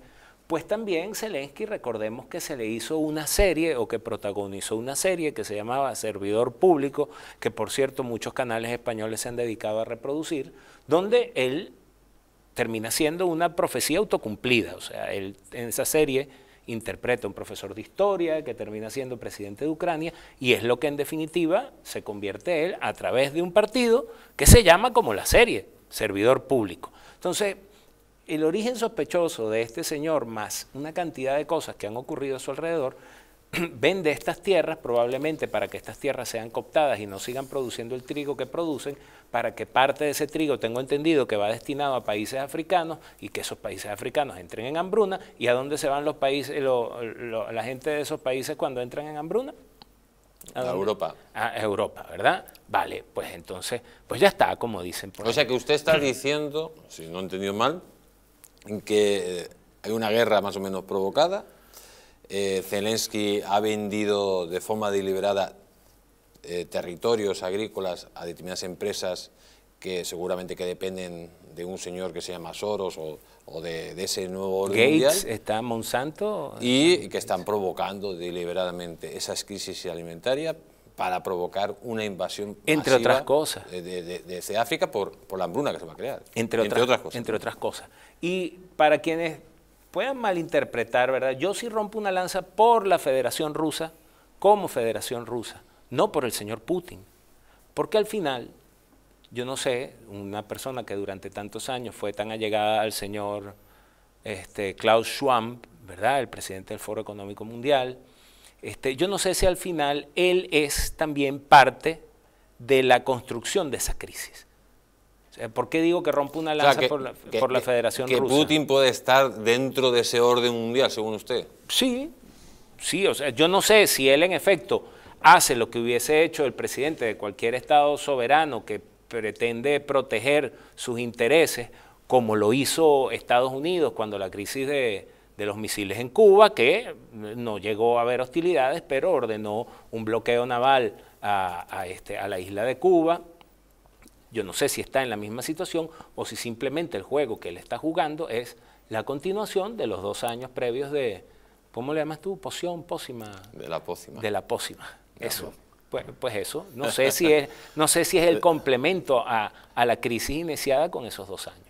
pues también Zelensky, recordemos que se le hizo una serie o que protagonizó una serie que se llamaba Servidor Público, que por cierto muchos canales españoles se han dedicado a reproducir, donde él termina siendo una profecía autocumplida. O sea, él en esa serie interpreta un profesor de historia que termina siendo presidente de Ucrania y es lo que en definitiva se convierte él a través de un partido que se llama como la serie, servidor público. Entonces, el origen sospechoso de este señor, más una cantidad de cosas que han ocurrido a su alrededor, vende estas tierras probablemente para que estas tierras sean cooptadas y no sigan produciendo el trigo que producen, para que parte de ese trigo, tengo entendido, que va destinado a países africanos y que esos países africanos entren en hambruna. ¿Y a dónde se van los países, la gente de esos países cuando entran en hambruna? ¿A, Europa. A Europa, ¿verdad? Vale, pues entonces, pues ya está, como dicen. o sea que usted está diciendo, si no he entendido mal, que hay una guerra más o menos provocada eh, Zelensky ha vendido de forma deliberada eh, territorios agrícolas a determinadas empresas que seguramente que dependen de un señor que se llama Soros o, de, ese nuevo orden Gates está Monsanto y que están provocando deliberadamente esas crisis alimentarias para provocar una invasión entre otras cosas de, desde este África por, la hambruna que se va a crear entre otras, cosas entre otras cosas y para quienes puedan malinterpretar, ¿verdad? Yo sí rompo una lanza por la Federación Rusa como Federación Rusa, no por el señor Putin. Porque al final, yo no sé, una persona que durante tantos años fue tan allegada al señor este, Klaus Schwab, ¿verdad? El presidente del Foro Económico Mundial. Este, yo no sé si al final él es también parte de la construcción de esa crisis. Eh, ¿Por qué digo que rompe una lanza por, la, Federación Rusa? Que Putin puede estar dentro de ese orden mundial, según usted. Sí, sí, o yo no sé si él en efecto hace lo que hubiese hecho el presidente de cualquier Estado soberano que pretende proteger sus intereses, como lo hizo Estados Unidos cuando la crisis de, los misiles en Cuba, que no llegó a haber hostilidades, pero ordenó un bloqueo naval a este, la isla de Cuba yo no sé si está en la misma situación o si simplemente el juego que él está jugando es la continuación de los dos años previos de, ¿cómo le llamas tú? Poción, pócima. De la pócima. De la pócima, eso. Pues, pues, eso, no sé, si es, no sé si es el eh. complemento a, la crisis iniciada con esos dos años.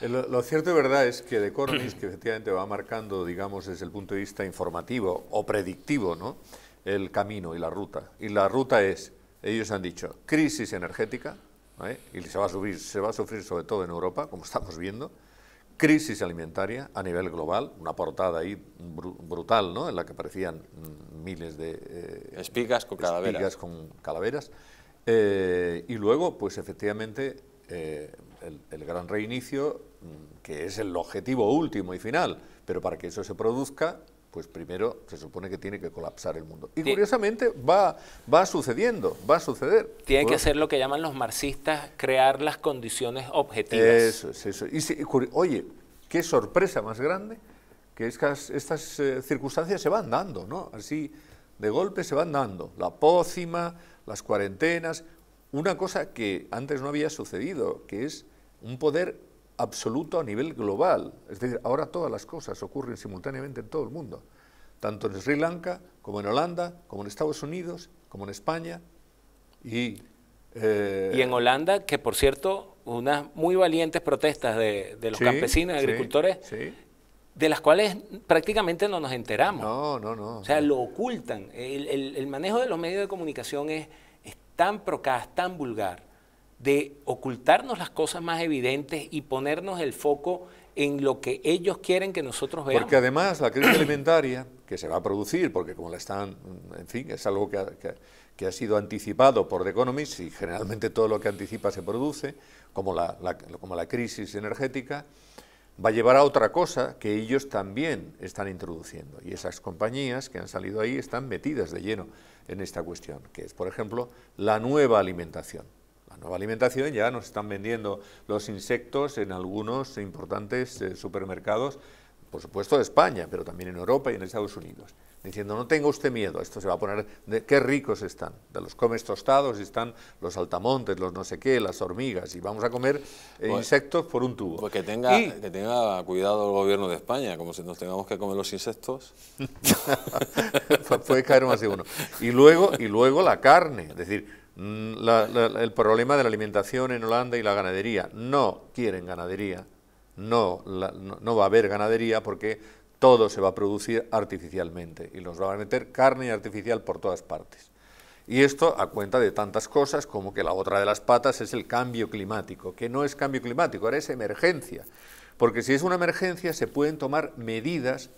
Eh, lo, cierto y verdad es que de Cornish, que efectivamente va marcando, digamos, desde el punto de vista informativo o predictivo, ¿no? el camino y la ruta. Y la ruta es, ellos han dicho, crisis energética, y se va, a subir, se va a sufrir sobre todo en Europa, como estamos viendo, crisis alimentaria a nivel global, una portada ahí brutal, ¿no? en la que aparecían mm, miles de... Eh, espigas con calaveras. con calaveras. Eh, y luego, pues efectivamente, eh, el, gran reinicio, mm, que es el objetivo último y final, pero para que eso se produzca, pues primero se supone que tiene que colapsar el mundo. Y curiosamente va, va sucediendo, va a suceder. Tiene que hacer lo que llaman los marxistas, crear las condiciones objetivas. Eso eso. Y oye, qué sorpresa más grande que estas, estas eh, circunstancias se van dando, ¿no? Así de golpe se van dando. La pócima, las cuarentenas, una cosa que antes no había sucedido, que es un poder absoluto a nivel global. Es decir, ahora todas las cosas ocurren simultáneamente en todo el mundo, tanto en Sri Lanka como en Holanda, como en Estados Unidos, como en España. Y, eh, en Holanda, que por cierto, unas muy valientes protestas de, los campesinos, agricultores, de las cuales prácticamente no nos enteramos. No, no, no. O sea, lo ocultan. El, manejo de los medios de comunicación es, es tan procaz, tan vulgar, de ocultarnos las cosas más evidentes y ponernos el foco en lo que ellos quieren que nosotros veamos. Porque además la crisis alimentaria, que se va a producir, porque como la están, en fin, es algo que ha, sido anticipado por The Economist, y generalmente todo lo que anticipa se produce, como como la crisis energética, va a llevar a otra cosa que ellos también están introduciendo. Y esas compañías que han salido ahí están metidas de lleno en esta cuestión, que es, por ejemplo, la nueva alimentación nueva alimentación ya nos están vendiendo los insectos en algunos importantes eh, supermercados, por supuesto de España, pero también en Europa y en Estados Unidos, diciendo no tenga usted miedo, esto se va a poner, de, qué ricos están, de los comes tostados están los altamontes, los no sé qué, las hormigas, y vamos a comer eh, pues, insectos por un tubo. Pues que tenga, que tenga cuidado el gobierno de España, como si nos tengamos que comer los insectos. Pues puede caer más de uno. Y luego, y luego la carne, es decir, Mm, el problema de la alimentación en Holanda y la ganadería. No quieren ganadería, no, no, va a haber ganadería porque todo se va a producir artificialmente y los va a meter carne artificial por todas partes. Y esto a cuenta de tantas cosas como que la otra de las patas es el cambio climático, que no es cambio climático, ahora es emergencia. Porque si es una emergencia se pueden tomar medidas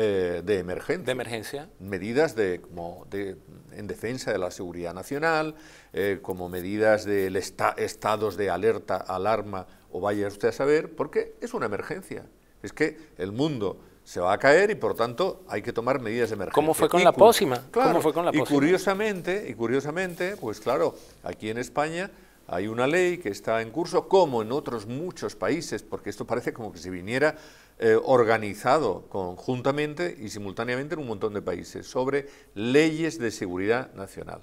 eh, de emergencia. Medidas de, como de, en defensa de la seguridad nacional, eh, como medidas de estados de alerta, alarma, o vaya usted a saber, porque es una emergencia. Es que el mundo se va a caer y por tanto hay que tomar medidas de emergencia. ¿Cómo fue con la pócima? Y curiosamente, y curiosamente, pues claro, aquí en España hay una ley que está en curso, como en otros muchos países, porque esto parece como que si viniera eh, organizado conjuntamente y simultáneamente en un montón de países sobre leyes de seguridad nacional.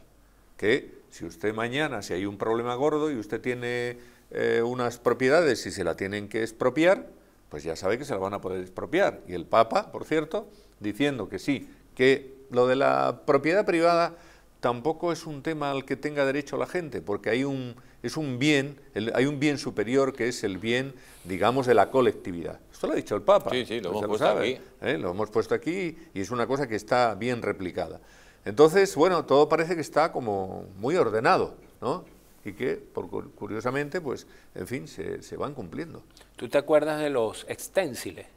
Que si usted mañana, si hay un problema gordo y usted tiene eh, unas propiedades y se la tienen que expropiar, pues ya sabe que se la van a poder expropiar. Y el Papa, por cierto, diciendo que sí, que lo de la propiedad privada tampoco es un tema al que tenga derecho la gente, porque hay un es un bien, hay un bien superior que es el bien, digamos, de la colectividad. Esto lo ha dicho el Papa. Sí, sí, lo hemos puesto aquí. ¿eh? Lo hemos puesto aquí y es una cosa que está bien replicada. Entonces, bueno, todo parece que está como muy ordenado, ¿no? Y que, curiosamente, pues, en fin, se, van cumpliendo. ¿Tú te acuerdas de los extensiles?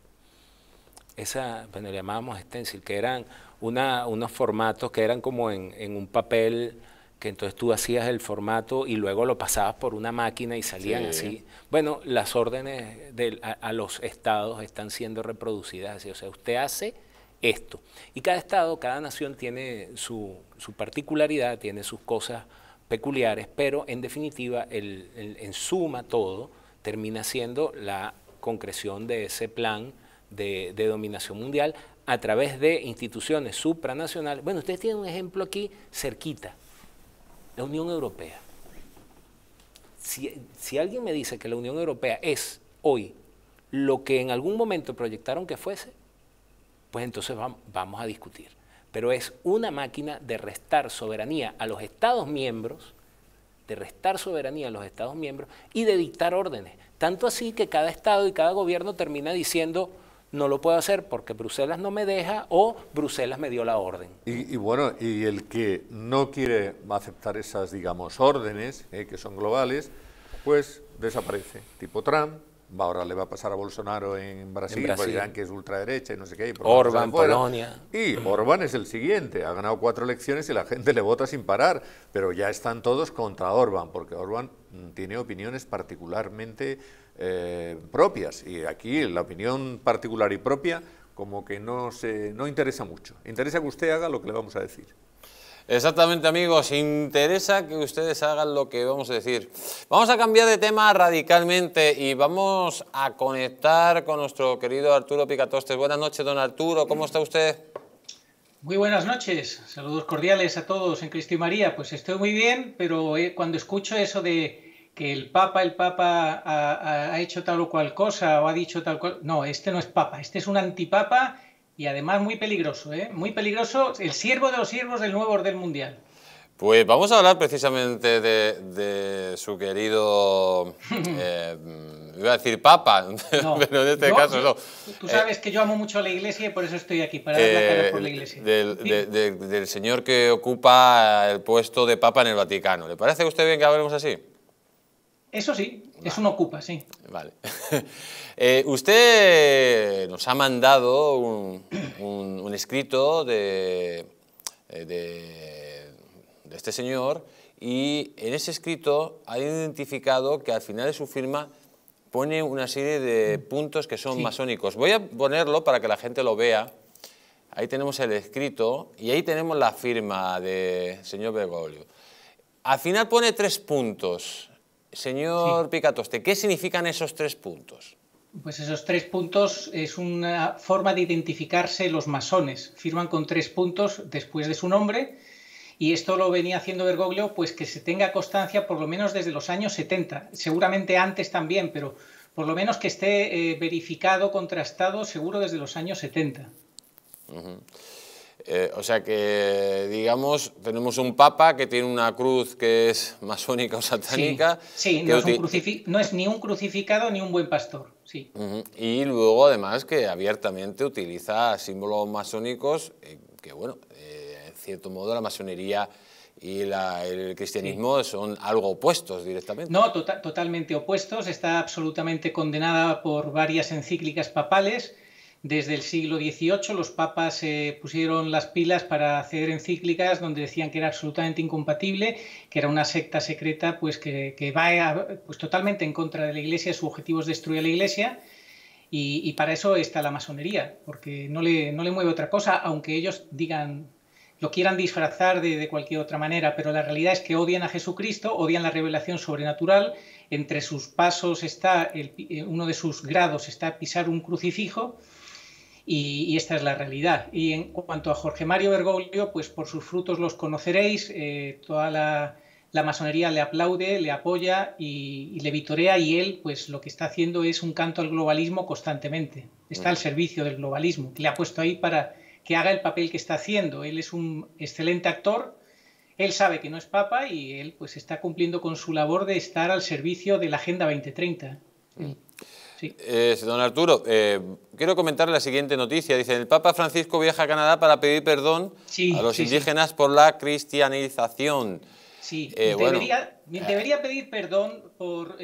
Esa, bueno, pues, le llamábamos extensil que eran unos formatos que eran como en, en un papel que entonces tú hacías el formato y luego lo pasabas por una máquina y salían así. Bueno, las órdenes a, los estados están siendo reproducidas así. O sea, usted hace esto. Y cada estado, cada nación tiene su, particularidad, tiene sus cosas peculiares, pero en definitiva, en suma todo, termina siendo la concreción de ese plan de, de dominación mundial a través de instituciones supranacionales. Bueno, ustedes tienen un ejemplo aquí cerquita la Unión Europea. Si, alguien me dice que la Unión Europea es hoy lo que en algún momento proyectaron que fuese, pues entonces vamos a discutir. Pero es una máquina de restar soberanía a los Estados miembros, de restar soberanía a los Estados miembros y de dictar órdenes. Tanto así que cada Estado y cada gobierno termina diciendo, no lo puedo hacer porque Bruselas no me deja o Bruselas me dio la orden. Y, bueno, y el que no quiere aceptar esas, digamos, órdenes, eh, que son globales, pues desaparece, tipo Trump, ahora le va a pasar a Bolsonaro en Brasil, en pues dirán que es ultraderecha y no sé qué. Orban, Polonia. Y Orban es el siguiente, ha ganado cuatro elecciones y la gente le vota sin parar, pero ya están todos contra Orban, porque Orban mm, tiene opiniones particularmente eh, propias. Y aquí la opinión particular y propia como que no, se, no interesa mucho. Interesa que usted haga lo que le vamos a decir. Exactamente amigos, interesa que ustedes hagan lo que vamos a decir. Vamos a cambiar de tema radicalmente y vamos a conectar con nuestro querido Arturo Picatostes. Buenas noches, don Arturo, ¿cómo está usted? Muy buenas noches, saludos cordiales a todos en Cristo y María. Pues estoy muy bien, pero eh, cuando escucho eso de que el Papa, el Papa ha, hecho tal o cual cosa o ha dicho tal cual. No, este no es Papa, este es un antipapa y además muy peligroso, ¿eh? muy peligroso, el siervo de los siervos del nuevo orden mundial. Pues vamos a hablar precisamente de, su querido, eh, iba a decir papa, pero en este caso no. Tú sabes eh, que yo amo mucho a la iglesia y por eso estoy aquí, para hablar por la eh, iglesia. del señor que ocupa el puesto de papa en el Vaticano. ¿Le parece a usted bien que hablemos así? Eso sí, eso no ocupa, sí. Vale. Eh, usted nos ha mandado un, escrito eh, de, este señor y en ese escrito ha identificado que al final de su firma pone una serie de puntos que son masónicos. Voy a ponerlo para que la gente lo vea. Ahí tenemos el escrito y ahí tenemos la firma de señor Bergoglio. Al final pone tres puntos. Señor Picatoste, ¿qué significan esos tres puntos? Pues esos tres puntos es una forma de identificarse los masones. Firman con tres puntos después de su nombre y esto lo venía haciendo Bergoglio pues que se tenga constancia por lo menos desde los años 70, seguramente antes también, pero por lo menos que esté eh, verificado, contrastado, seguro desde los años 70. Eh, o sea que, digamos, tenemos un papa que tiene una cruz que es masónica o satánica. Sí, no, es ni un crucificado ni un buen pastor. Sí. Y luego, además, que abiertamente utiliza símbolos masónicos, eh, que bueno, eh, en cierto modo la masonería y el cristianismo son algo opuestos directamente. No, tota-, totalmente opuestos. Está absolutamente condenada por varias encíclicas papales desde el siglo XVIII los papas eh, pusieron las pilas para hacer encíclicas donde decían que era absolutamente incompatible, que era una secta secreta pues que, que va pues, totalmente en contra de la Iglesia, su objetivo es destruir la Iglesia. Y, para eso está la masonería, porque no le, mueve otra cosa, aunque ellos digan lo quieran disfrazar de, de, cualquier otra manera, pero la realidad es que odian a Jesucristo, odian la revelación sobrenatural, entre sus pasos está, el, eh, uno de sus grados está pisar un crucifijo, y, esta es la realidad. Y en cuanto a Jorge Mario Bergoglio, pues por sus frutos los conoceréis, eh, toda la, masonería le aplaude, le apoya y, le vitorea y él pues lo que está haciendo es un canto al globalismo constantemente, está al mm. servicio del globalismo, que le ha puesto ahí para que haga el papel que está haciendo. Él es un excelente actor, él sabe que no es papa y él pues está cumpliendo con su labor de estar al servicio de la Agenda 2030. Sí. Eh, don Arturo, eh, quiero comentar la siguiente noticia. Dice, el Papa Francisco viaja a Canadá para pedir perdón a los indígenas por la cristianización. Sí, eh, debería, pedir perdón por,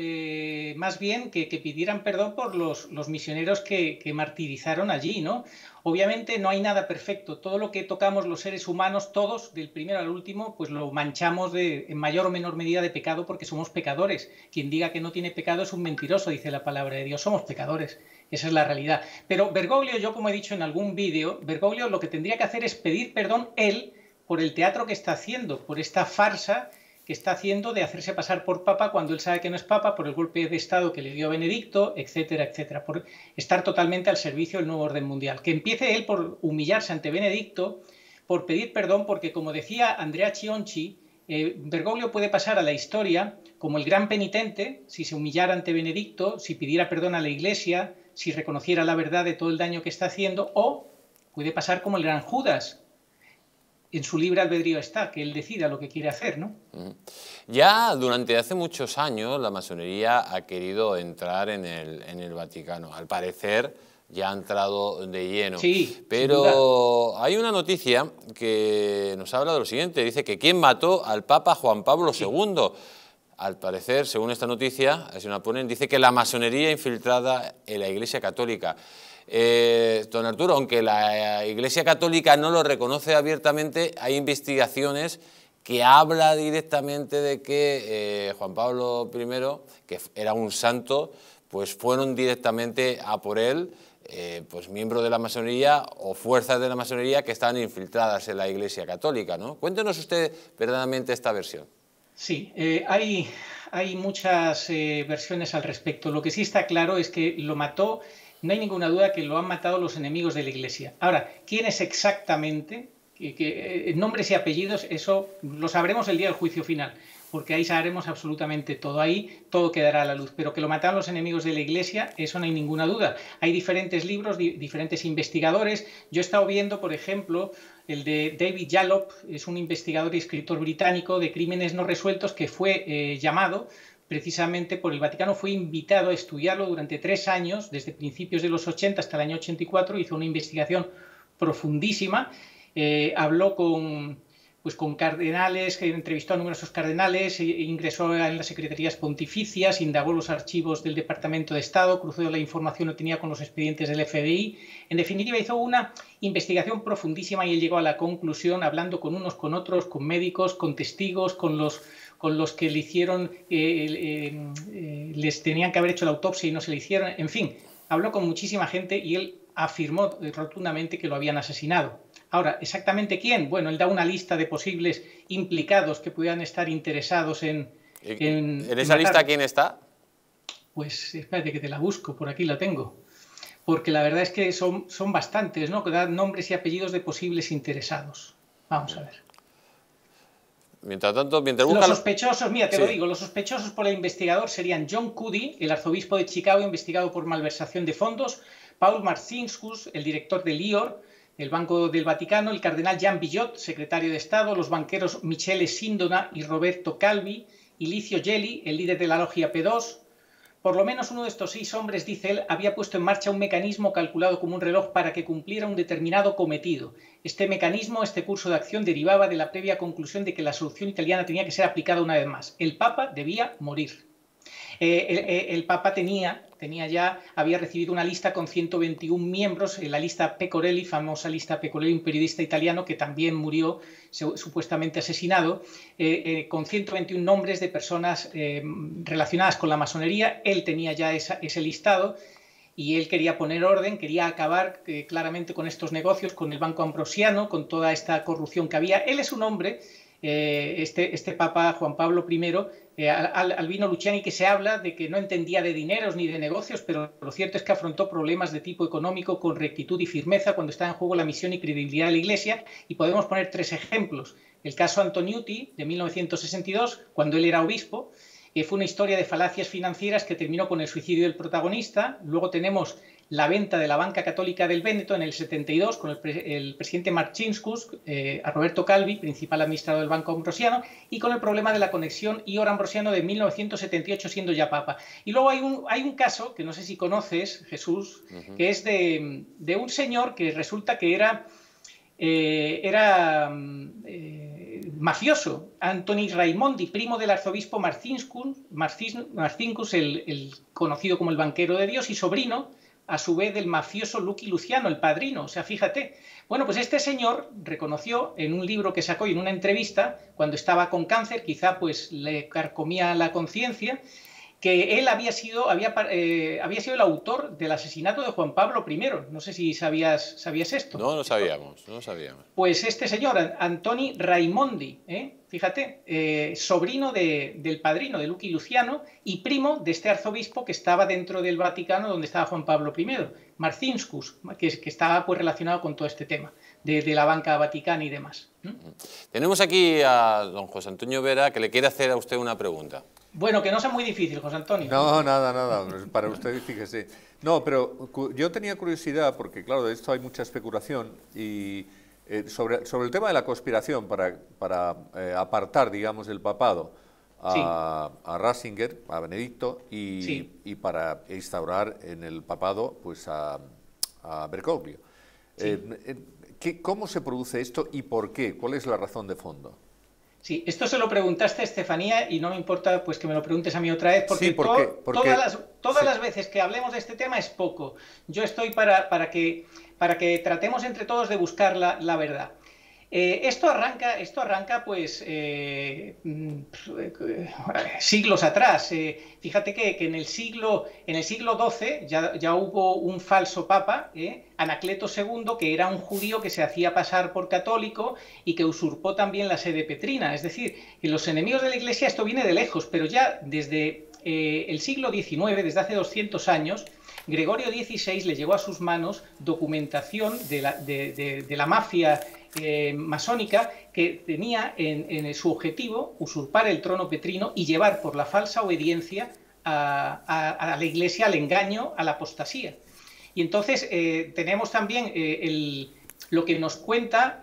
más bien que, pidieran perdón por los, misioneros que, que, martirizaron allí, ¿no? Obviamente no hay nada perfecto, todo lo que tocamos los seres humanos, todos, del primero al último, pues lo manchamos de, en mayor o menor medida de pecado porque somos pecadores. Quien diga que no tiene pecado es un mentiroso, dice la palabra de Dios, somos pecadores. Esa es la realidad. Pero Bergoglio, yo como he dicho en algún vídeo, Bergoglio lo que tendría que hacer es pedir perdón él por el teatro que está haciendo, por esta farsa que está haciendo de hacerse pasar por papa cuando él sabe que no es papa, por el golpe de Estado que le dio Benedicto, etcétera, etcétera, por estar totalmente al servicio del nuevo orden mundial. Que empiece él por humillarse ante Benedicto, por pedir perdón, porque como decía Andrea Chionchi, eh, Bergoglio puede pasar a la historia como el gran penitente si se humillara ante Benedicto, si pidiera perdón a la Iglesia, si reconociera la verdad de todo el daño que está haciendo, o puede pasar como el gran Judas, en su libre albedrío está, que él decida lo que quiere hacer, ¿no? Mm. Ya durante hace muchos años la masonería ha querido entrar en el, Vaticano. Al parecer ya ha entrado de lleno. Sí, Pero hay una noticia que nos habla de lo siguiente. Dice que ¿quién mató al Papa Juan Pablo II? Al parecer, según esta noticia, es una ponen, dice que la masonería infiltrada en la Iglesia Católica. Eh, don Arturo, aunque la Iglesia Católica no lo reconoce abiertamente, hay investigaciones que habla directamente de que eh, Juan Pablo I, que era un santo, pues fueron directamente a por él, eh, pues miembros de la masonería o fuerzas de la masonería que estaban infiltradas en la Iglesia Católica, ¿no? Cuéntenos usted verdaderamente esta versión. Sí, hay, hay, muchas versiones al respecto. Lo que sí está claro es que lo mató no hay ninguna duda que lo han matado los enemigos de la Iglesia. Ahora, ¿quién es exactamente? Eh, nombres y apellidos, eso lo sabremos el día del juicio final, porque ahí sabremos absolutamente todo, ahí todo quedará a la luz, pero que lo mataron los enemigos de la Iglesia, eso no hay ninguna duda. Hay diferentes libros, diferentes investigadores. Yo he estado viendo, por ejemplo, el de David Yallop, es un investigador y escritor británico de crímenes no resueltos que fue eh, llamado precisamente por el Vaticano, fue invitado a estudiarlo durante tres años, desde principios de los 80 hasta el año 84, hizo una investigación profundísima, eh, habló con, pues, con cardenales, entrevistó a numerosos cardenales, e ingresó en las secretarías pontificias, indagó los archivos del Departamento de Estado, cruzó la información que tenía con los expedientes del FBI. En definitiva, hizo una investigación profundísima y él llegó a la conclusión, hablando con unos, con otros, con médicos, con testigos, con los con los que le hicieron, eh, eh, eh, les tenían que haber hecho la autopsia y no se le hicieron, en fin, habló con muchísima gente y él afirmó rotundamente que lo habían asesinado. Ahora, ¿exactamente quién? Bueno, él da una lista de posibles implicados que pudieran estar interesados en... ¿En, esa lista quién está? Pues espérate que te la busco, por aquí la tengo. Porque la verdad es que son, son bastantes, ¿no? Que dan nombres y apellidos de posibles interesados. Vamos a ver. Mientras tanto, mientras Los sospechosos, mira, te lo digo, los sospechosos por el investigador serían John Cuddy, el arzobispo de Chicago investigado por malversación de fondos, Paul Marcinskus, el director del IOR, el Banco del Vaticano, el cardenal Jean Billot, secretario de Estado, los banqueros Michele Sindona y Roberto Calvi, Ilicio Gelli, el líder de la logia P2, por lo menos uno de estos seis hombres, dice él, había puesto en marcha un mecanismo calculado como un reloj para que cumpliera un determinado cometido. Este mecanismo, este curso de acción, derivaba de la previa conclusión de que la solución italiana tenía que ser aplicada una vez más. El Papa debía morir. Eh, eh, el, Papa tenía tenía ya, había recibido una lista con 121 miembros, eh, la lista Pecorelli, famosa lista Pecorelli, un periodista italiano que también murió supuestamente asesinado, eh, eh, con 121 nombres de personas relacionadas con la masonería. Él tenía ya ese listado y él quería poner orden, quería acabar claramente con estos negocios, con el Banco Ambrosiano, con toda esta corrupción que había. Él es un hombre eh, este, este Papa Juan Pablo I, eh, al, Albino Luciani, que se habla de que no entendía de dineros ni de negocios, pero lo cierto es que afrontó problemas de tipo económico con rectitud y firmeza cuando estaba en juego la misión y credibilidad de la Iglesia. Y podemos poner tres ejemplos. El caso Antoniuti, de 1962, cuando él era obispo, que eh, fue una historia de falacias financieras que terminó con el suicidio del protagonista. Luego tenemos la venta de la banca católica del Véneto en el 72 con el, presidente Marcinskus eh, a Roberto Calvi, principal administrador del Banco Ambrosiano, y con el problema de la conexión Ior Ambrosiano de 1978 siendo ya papa. Y luego hay un, hay un caso que no sé si conoces, Jesús, que es de, un señor que resulta que era, eh, era eh, mafioso, Anthony Raimondi, primo del arzobispo Marcinskus, el, conocido como el banquero de Dios, y sobrino a su vez del mafioso Lucky Luciano, el padrino. O sea, fíjate. Bueno, pues este señor reconoció en un libro que sacó y en una entrevista, cuando estaba con cáncer, quizá pues le carcomía la conciencia, que él había sido, había, eh, había sido el autor del asesinato de Juan Pablo I. No sé si sabías, sabías esto. No, no sabíamos, no sabíamos. Pues este señor, Antoni Raimondi, ¿eh? fíjate, eh, sobrino del padrino de Lucky Luciano y primo de este arzobispo que estaba dentro del Vaticano donde estaba Juan Pablo I, Marcinscus, que, que estaba pues, relacionado con todo este tema de, la banca vaticana y demás. Tenemos aquí a don José Antonio Vera que le quiere hacer a usted una pregunta. Bueno, que no sea muy difícil, José Antonio. No, nada, nada, para usted fíjese. No, pero yo tenía curiosidad porque, claro, de esto hay mucha especulación y eh, sobre, el tema de la conspiración, para, para eh, apartar, digamos, el papado a, a Ratzinger, a Benedicto, y, para instaurar en el papado pues, a, a eh, ¿Cómo se produce esto y por qué? ¿Cuál es la razón de fondo? Sí, esto se lo preguntaste a Estefanía y no me importa pues que me lo preguntes a mí otra vez porque, todas, las, todas las veces que hablemos de este tema es poco. Yo estoy para, para que para que tratemos entre todos de buscar la, verdad. Eh, esto arranca, esto arranca pues eh, mm, eh, siglos atrás. fíjate que, en, el siglo, en el siglo XII ya, ya hubo un falso papa, Anacleto II, que era un judío que se hacía pasar por católico y que usurpó también la sede petrina. Es decir, que los enemigos de la Iglesia esto viene de lejos, pero ya desde el siglo XIX, desde hace 200 años, Gregorio XVI le llegó a sus manos documentación de la, mafia eh, masónica que tenía en, su objetivo usurpar el trono petrino y llevar por la falsa obediencia a, la iglesia al engaño, a la apostasía. Y entonces eh, tenemos también eh, lo que nos cuenta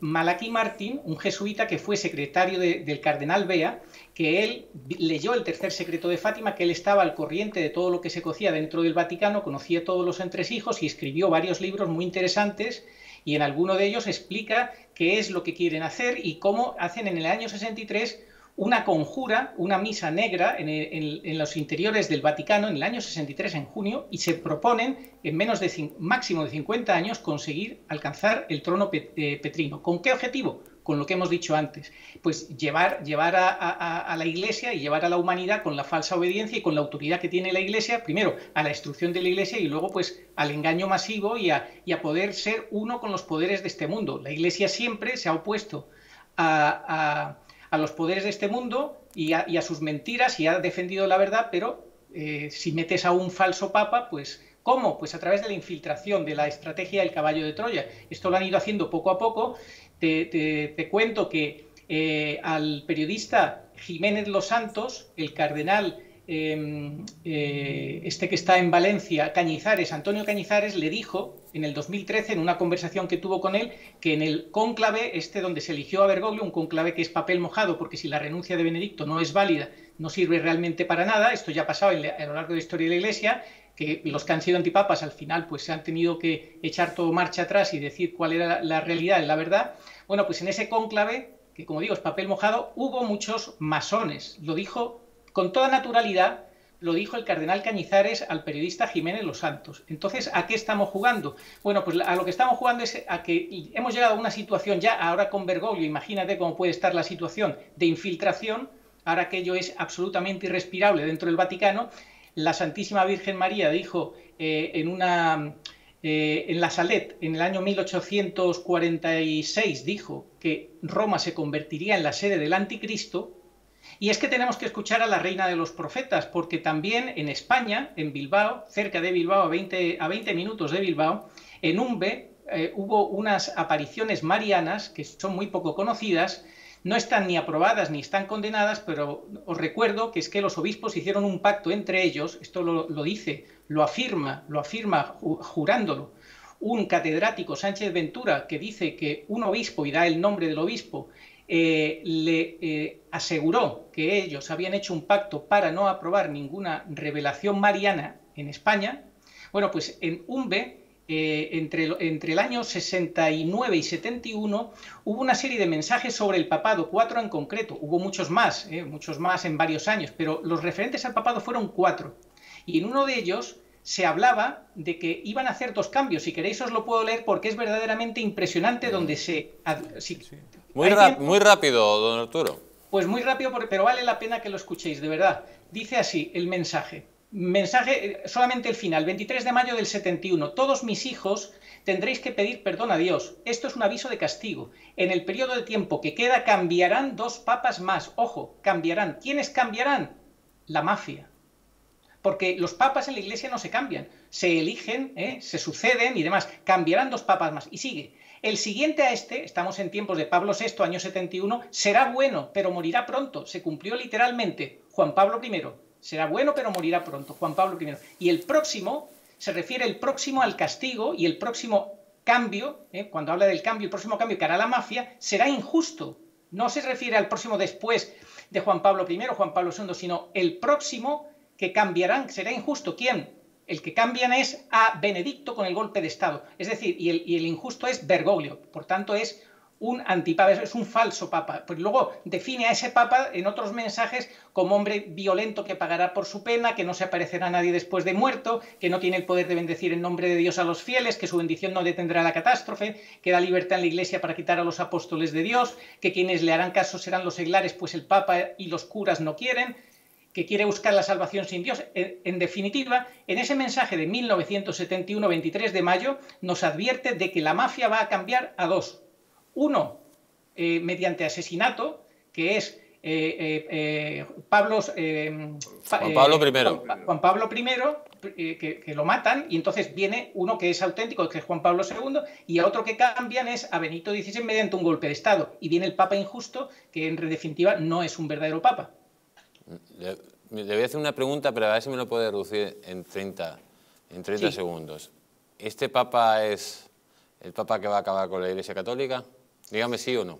Malaki Martín, un jesuita que fue secretario del cardenal Bea, que él leyó el tercer secreto de Fátima, que él estaba al corriente de todo lo que se cocía dentro del Vaticano, conocía todos los entresijos y escribió varios libros muy interesantes y en alguno de ellos explica qué es lo que quieren hacer y cómo hacen en el año 63 una conjura, una misa negra en, los interiores del Vaticano en el año 63, en junio, y se proponen en menos de máximo de 50 años conseguir alcanzar el trono eh, petrino. ¿Con qué objetivo? con lo que hemos dicho antes, pues llevar, llevar a, la Iglesia y llevar a la humanidad con la falsa obediencia y con la autoridad que tiene la Iglesia, primero a la destrucción de la Iglesia y luego pues al engaño masivo y a, poder ser uno con los poderes de este mundo. La Iglesia siempre se ha opuesto a, los poderes de este mundo y, a, sus mentiras y ha defendido la verdad, pero eh, si metes a un falso papa, pues... ¿Cómo? Pues a través de la infiltración, de la estrategia del caballo de Troya. Esto lo han ido haciendo poco a poco te, cuento que eh, al periodista Jiménez Los Santos, el cardenal, em, eh, este que está en Valencia, Cañizares, Antonio Cañizares, le dijo en el 2013, en una conversación que tuvo con él, que en el cónclave, este donde se eligió a Bergoglio, un cónclave que es papel mojado, porque si la renuncia de Benedicto no es válida, no sirve realmente para nada, esto ya ha pasado a lo largo de la historia de la Iglesia, que los que han sido antipapas al final pues se han tenido que echar todo marcha atrás y decir cuál era la realidad la verdad, bueno, pues en ese cónclave, que como digo es papel mojado, hubo muchos masones. Lo dijo con toda naturalidad, lo dijo el cardenal Cañizares al periodista Jiménez Los Santos. Entonces, ¿a qué estamos jugando? Bueno, pues a lo que estamos jugando es a que hemos llegado a una situación ya, ahora con Bergoglio, imagínate cómo puede estar la situación de infiltración, ahora ello es absolutamente irrespirable dentro del Vaticano, la Santísima Virgen María dijo eh, en una eh, en la Salet, en el año 1846, dijo que Roma se convertiría en la sede del anticristo, y es que tenemos que escuchar a la reina de los profetas, porque también en España, en Bilbao, cerca de Bilbao, a 20, a 20 minutos de Bilbao, en Umbe eh, hubo unas apariciones marianas que son muy poco conocidas, no están ni aprobadas ni están condenadas, pero os recuerdo que es que los obispos hicieron un pacto entre ellos, esto lo, dice, lo afirma, lo afirma jurándolo, un catedrático Sánchez Ventura que dice que un obispo, y da el nombre del obispo, eh, le eh, aseguró que ellos habían hecho un pacto para no aprobar ninguna revelación mariana en España, bueno, pues en UMBE eh, entre, entre, el año 69 y 71 hubo una serie de mensajes sobre el papado, cuatro en concreto, hubo muchos más, eh, muchos más en varios años, pero los referentes al papado fueron cuatro. Y en uno de ellos se hablaba de que iban a hacer dos cambios, si queréis os lo puedo leer porque es verdaderamente impresionante donde se... muy, muy rápido, don Arturo. Pues muy rápido, pero vale la pena que lo escuchéis, de verdad. Dice así el mensaje. Mensaje, eh, solamente el final, 23 de mayo del 71. Todos mis hijos tendréis que pedir perdón a Dios. Esto es un aviso de castigo. En el periodo de tiempo que queda cambiarán dos papas más. Ojo, cambiarán. ¿Quiénes cambiarán? La mafia. Porque los papas en la iglesia no se cambian, se eligen, eh, se suceden y demás. Cambiarán dos papas más. Y sigue. El siguiente a este, estamos en tiempos de Pablo VI, año 71, será bueno, pero morirá pronto. Se cumplió literalmente Juan Pablo I Será bueno, pero morirá pronto. Juan Pablo I. Y el próximo se refiere el próximo al castigo y el próximo cambio, ¿eh? cuando habla del cambio, el próximo cambio que hará la mafia, será injusto. No se refiere al próximo después de Juan Pablo I, Juan Pablo II, sino el próximo que cambiarán, será injusto. ¿Quién? El que cambian es a Benedicto con el golpe de Estado. Es decir, y el, y el injusto es Bergoglio. Por tanto, es un antipapa, es un falso papa. Pues luego define a ese papa en otros mensajes como hombre violento que pagará por su pena, que no se aparecerá a nadie después de muerto, que no tiene el poder de bendecir en nombre de Dios a los fieles, que su bendición no detendrá la catástrofe, que da libertad en la iglesia para quitar a los apóstoles de Dios, que quienes le harán caso serán los seglares, pues el papa y los curas no quieren que quiere buscar la salvación sin Dios. En, definitiva, en ese mensaje de 1971, 23 de mayo, nos advierte de que la mafia va a cambiar a dos, uno, eh, mediante asesinato, que es eh, eh, Juan Pablo I. Juan, Pablo I que, lo matan y entonces viene uno que es auténtico, que es Juan Pablo II, y a otro que cambian es a Benito XVI mediante un golpe de Estado. Y viene el Papa injusto, que en definitiva no es un verdadero Papa. Le, voy a hacer una pregunta, pero a ver si me lo puede reducir en 30, en segundos. ¿Este Papa es el Papa que va a acabar con la Iglesia Católica? Dígame sí o no.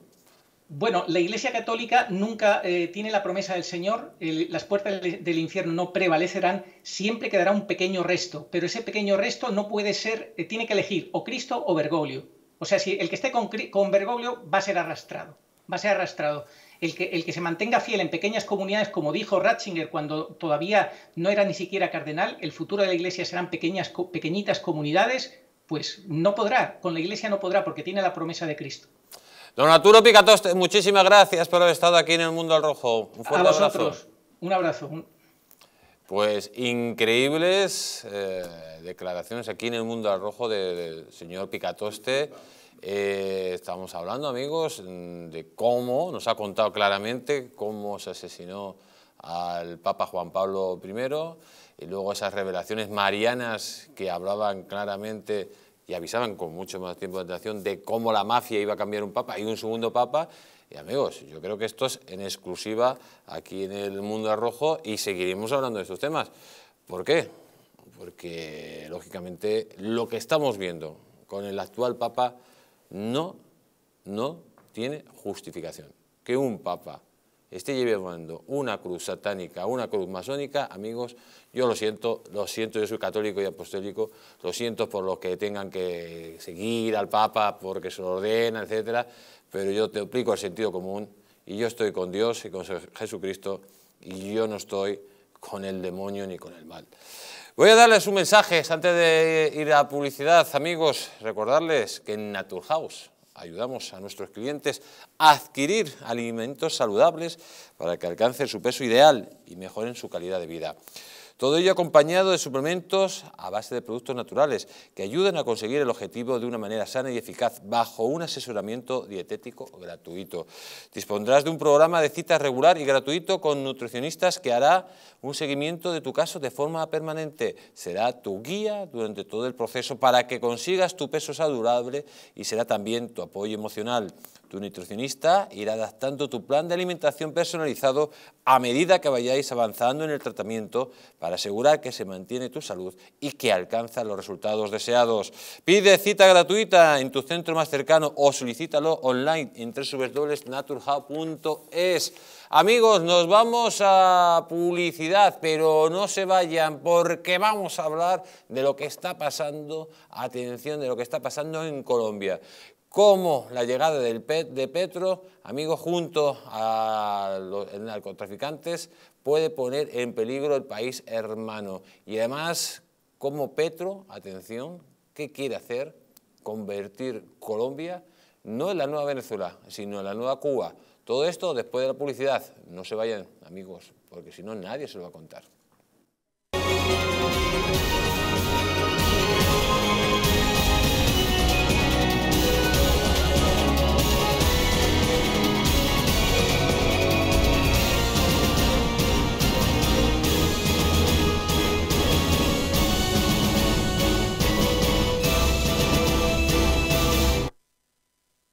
Bueno, la Iglesia Católica nunca eh, tiene la promesa del Señor, las puertas del, infierno no prevalecerán, siempre quedará un pequeño resto, pero ese pequeño resto no puede ser, eh, tiene que elegir o Cristo o Bergoglio. O sea, si el que esté con, con Bergoglio va a ser arrastrado, va a ser arrastrado. El que, el que, se mantenga fiel en pequeñas comunidades, como dijo Ratzinger cuando todavía no era ni siquiera cardenal, el futuro de la Iglesia serán pequeñas, pequeñitas comunidades pues no podrá, con la Iglesia no podrá, porque tiene la promesa de Cristo. Don Arturo Picatoste, muchísimas gracias por haber estado aquí en el Mundo al Rojo. Un fuerte A abrazo. Un abrazo. Pues increíbles eh, declaraciones aquí en el Mundo al Rojo del señor Picatoste. Eh, estamos hablando, amigos, mm, de cómo, nos ha contado claramente cómo se asesinó al Papa Juan Pablo I y luego esas revelaciones marianas que hablaban claramente y avisaban con mucho más tiempo de atención de cómo la mafia iba a cambiar un papa y un segundo papa. Y amigos, yo creo que esto es en exclusiva aquí en el mundo rojo y seguiremos hablando de estos temas. ¿Por qué? Porque lógicamente lo que estamos viendo con el actual papa no, no tiene justificación. Que un papa esté llevando una cruz satánica, una cruz masónica, amigos, yo lo siento, lo siento, yo soy católico y apostólico, lo siento por los que tengan que seguir al Papa porque se lo ordena, etcétera, pero yo te aplico el sentido común y yo estoy con Dios y con Jesucristo y yo no estoy con el demonio ni con el mal. Voy a darles un mensaje antes de ir a publicidad, amigos, recordarles que en Naturhaus ayudamos a nuestros clientes a adquirir alimentos saludables para que alcancen su peso ideal y mejoren su calidad de vida. Todo ello acompañado de suplementos a base de productos naturales que ayudan a conseguir el objetivo de una manera sana y eficaz bajo un asesoramiento dietético gratuito. Dispondrás de un programa de citas regular y gratuito con nutricionistas que hará un seguimiento de tu caso de forma permanente. Será tu guía durante todo el proceso para que consigas tu peso saludable y será también tu apoyo emocional. Tu nutricionista irá adaptando tu plan de alimentación personalizado a medida que vayáis avanzando en el tratamiento para asegurar que se mantiene tu salud y que alcanza los resultados deseados. Pide cita gratuita en tu centro más cercano o solicítalo online en www.naturhub.es. Amigos, nos vamos a publicidad, pero no se vayan porque vamos a hablar de lo que está pasando, atención, de lo que está pasando en Colombia cómo la llegada de Petro, amigos, junto a los narcotraficantes, puede poner en peligro el país hermano. Y además, cómo Petro, atención, ¿qué quiere hacer? Convertir Colombia no en la nueva Venezuela, sino en la nueva Cuba. Todo esto después de la publicidad. No se vayan, amigos, porque si no nadie se lo va a contar.